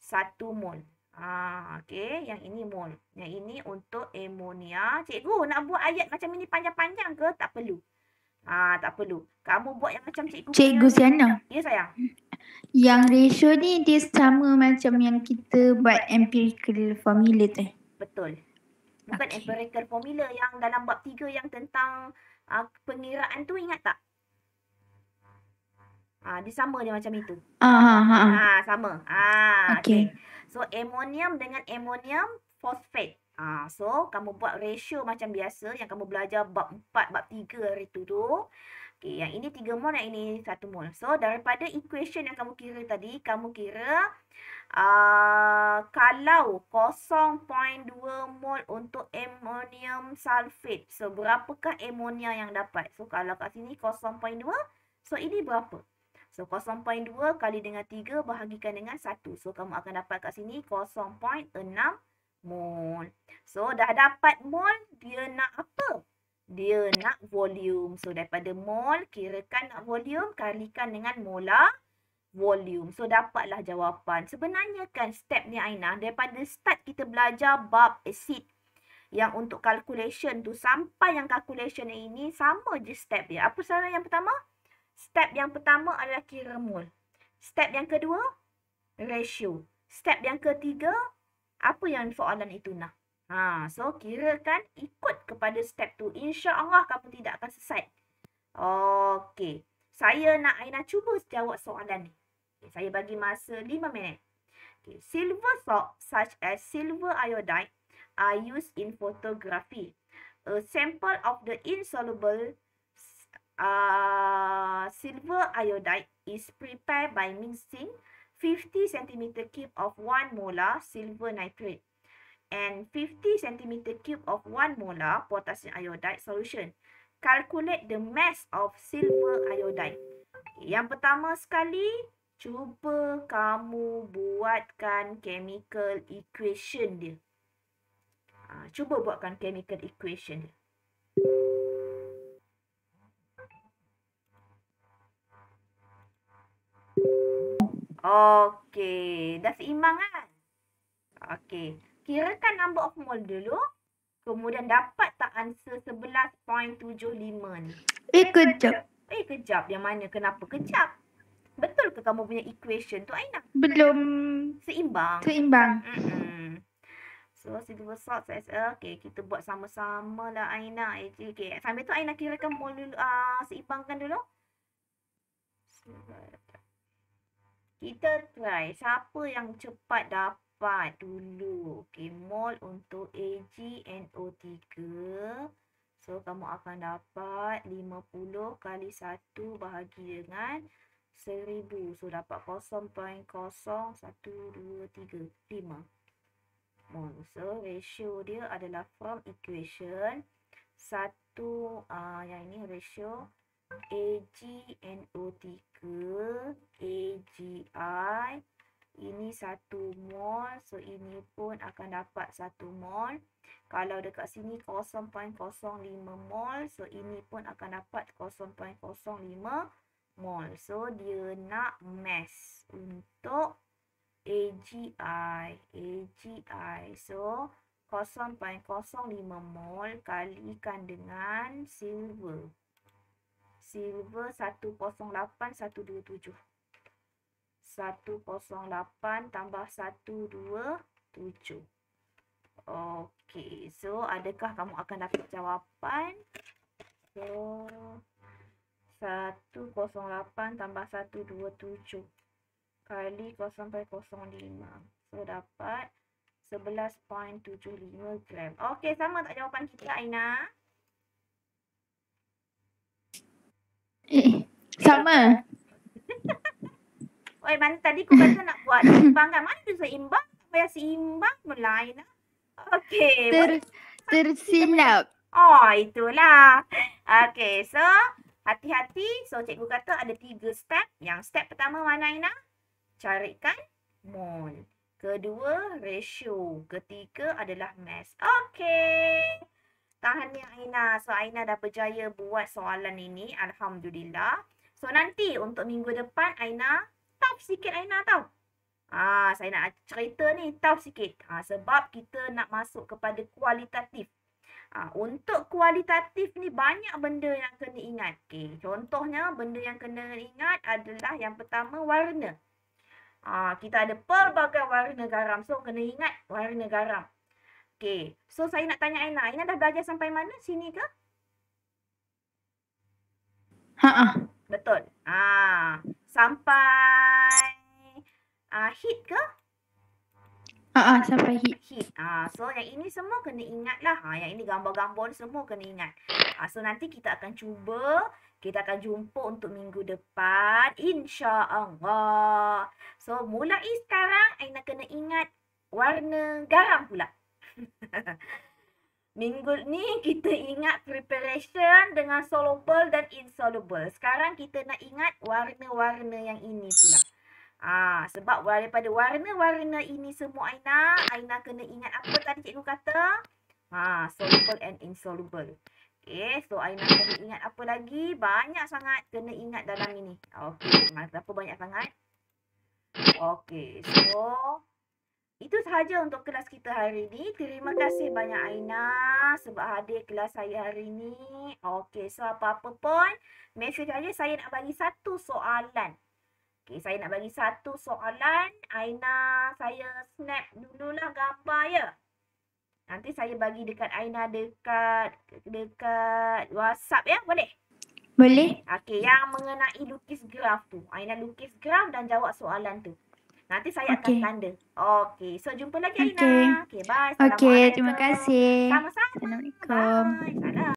1 mol. Ah okey yang ini mol. Yang ini untuk amonia. Cikgu nak buat ayat macam ini panjang-panjang ke? Tak perlu. Ah tak perlu. Kamu buat yang macam cikgu Cikgu Siana Ya sayang Yang ratio ni dia sama macam yang kita buat empirical formula tu Betul Bukan okay. empirical formula yang dalam bab tiga yang tentang uh, pengiraan tu ingat tak? Ha, dia sama dia macam itu. Ah, ha, ha, ha. ah, ah, ha, sama. Ha, okay. So, ammonium dengan ammonium fosfat. Ha, ah, so, kamu buat ratio macam biasa yang kamu belajar bab 4, bab 3 hari itu tu. tu. Okay, yang ini 3 mol yang ini 1 mol. So daripada equation yang kamu kira tadi, kamu kira uh, kalau 0.2 mol untuk ammonium sulfate. So berapakah ammonia yang dapat? So kalau kat sini 0.2, so ini berapa? So 0.2 kali dengan 3 bahagikan dengan 1. So kamu akan dapat kat sini 0.6 mol. So dah dapat mol, dia nak apa? dia nak volume. So daripada mol kirakan nak volume kalikan dengan molar volume. So dapatlah jawapan. Sebenarnya kan step ni Aina daripada start kita belajar bab acid yang untuk calculation tu sampai yang calculation ini sama je step dia. Apa salah yang pertama? Step yang pertama adalah kira mol. Step yang kedua ratio. Step yang ketiga apa yang soalan itu nak? Ha, so kira kan ikut kepada step tu. insya Allah kamu tidak akan sesat. Okey. Saya nak Aina cuba jawab soalan ni. Okay, saya bagi masa 5 minit. Okay, silver salt such as silver iodide are used in photography. A sample of the insoluble uh, silver iodide is prepared by mixing 50 cm cube of 1 molar silver nitrate and 50 cm3 of 1 molar potassium iodide solution. Calculate the mass of silver iodide. Yang pertama sekali, cuba kamu buatkan chemical equation dia. Ha, cuba buatkan chemical equation dia. Okey, dah seimbang kan? Okey kirakan number of mole dulu. Kemudian dapat tak answer 11.75 ni? Eh, eh kejap. kejap. Eh kejap. Yang mana? Kenapa kejap? Betul ke kamu punya equation tu Aina? Belum. Seimbang. Seimbang. Mm-hmm. So, silver salt SL. Okay, kita buat sama-sama lah Aina. Okay, sambil tu Aina kirakan mole dulu. Uh, seimbangkan dulu. Kita try. Siapa yang cepat dapat 4 dulu. Okey, mol untuk AgNO3. So, kamu akan dapat 50 kali 1 bahagi dengan 1000. So, dapat 0.01235 Mole So, ratio dia adalah from equation satu uh, yang ini ratio AgNO3 AgI ini satu mol so ini pun akan dapat satu mol kalau dekat sini 0.05 mol so ini pun akan dapat 0.05 mol so dia nak mass untuk AGI AGI so 0.05 mol kalikan dengan silver silver 108 127 108 tambah 127. Okey. So, adakah kamu akan dapat jawapan? So, 108 tambah 127 kali 0.05. So, dapat 11.75 gram. Okey. Sama tak jawapan kita, Aina? [clears throat] Sama. Sama. Oi, eh, mana tadi aku kata nak buat [coughs] kan Mana tu seimbang? Bayar seimbang melain. Okey. Ter, tersilap. Oh, itulah. Okey, so hati-hati. So, cikgu kata ada tiga step. Yang step pertama mana, Aina? Carikan mole. Kedua, ratio. Ketiga adalah mass. Okey. Tahniah Aina. So, Aina dah berjaya buat soalan ini. Alhamdulillah. So, nanti untuk minggu depan, Aina tough sikit Aina tau. Ah, saya nak cerita ni tough sikit. Ah, sebab kita nak masuk kepada kualitatif. Ah, untuk kualitatif ni banyak benda yang kena ingat. Okay. Contohnya benda yang kena ingat adalah yang pertama warna. Ah, kita ada pelbagai warna garam. So kena ingat warna garam. Okay. So saya nak tanya Aina. Aina dah belajar sampai mana? Sini ke? Ha -ha. Betul. Ah sampai uh, hit ke? Ah, uh, uh, sampai hit. Hit. Uh, so yang ini semua kena ingat lah. Uh, yang ini gambar-gambar semua kena ingat. Uh, so nanti kita akan cuba. Kita akan jumpa untuk minggu depan. Insya Allah. So mulai sekarang, Aina kena ingat warna garam pula. [laughs] Minggu ni kita ingat preparation dengan soluble dan insoluble. Sekarang kita nak ingat warna-warna yang ini pula. Ah, sebab daripada warna-warna ini semua Aina, Aina kena ingat apa tadi cikgu kata? Ah, soluble and insoluble. Okay, so Aina kena ingat apa lagi? Banyak sangat kena ingat dalam ini. Okay, apa banyak sangat? Okay, so... Itu sahaja untuk kelas kita hari ini. Terima kasih banyak Aina sebab hadir kelas saya hari ini. Okey, so apa-apa pun, mesej saya saya nak bagi satu soalan. Okey, saya nak bagi satu soalan. Aina, saya snap dululah gambar ya. Nanti saya bagi dekat Aina dekat dekat WhatsApp ya, boleh? Boleh. Okey, yang mengenai lukis graf tu. Aina lukis graf dan jawab soalan tu. Nanti saya okay. akan tanda. Okey. So jumpa lagi Aina. Okey. Okay, bye. Okey, terima kasih. Sama-sama. Assalamualaikum. Bye.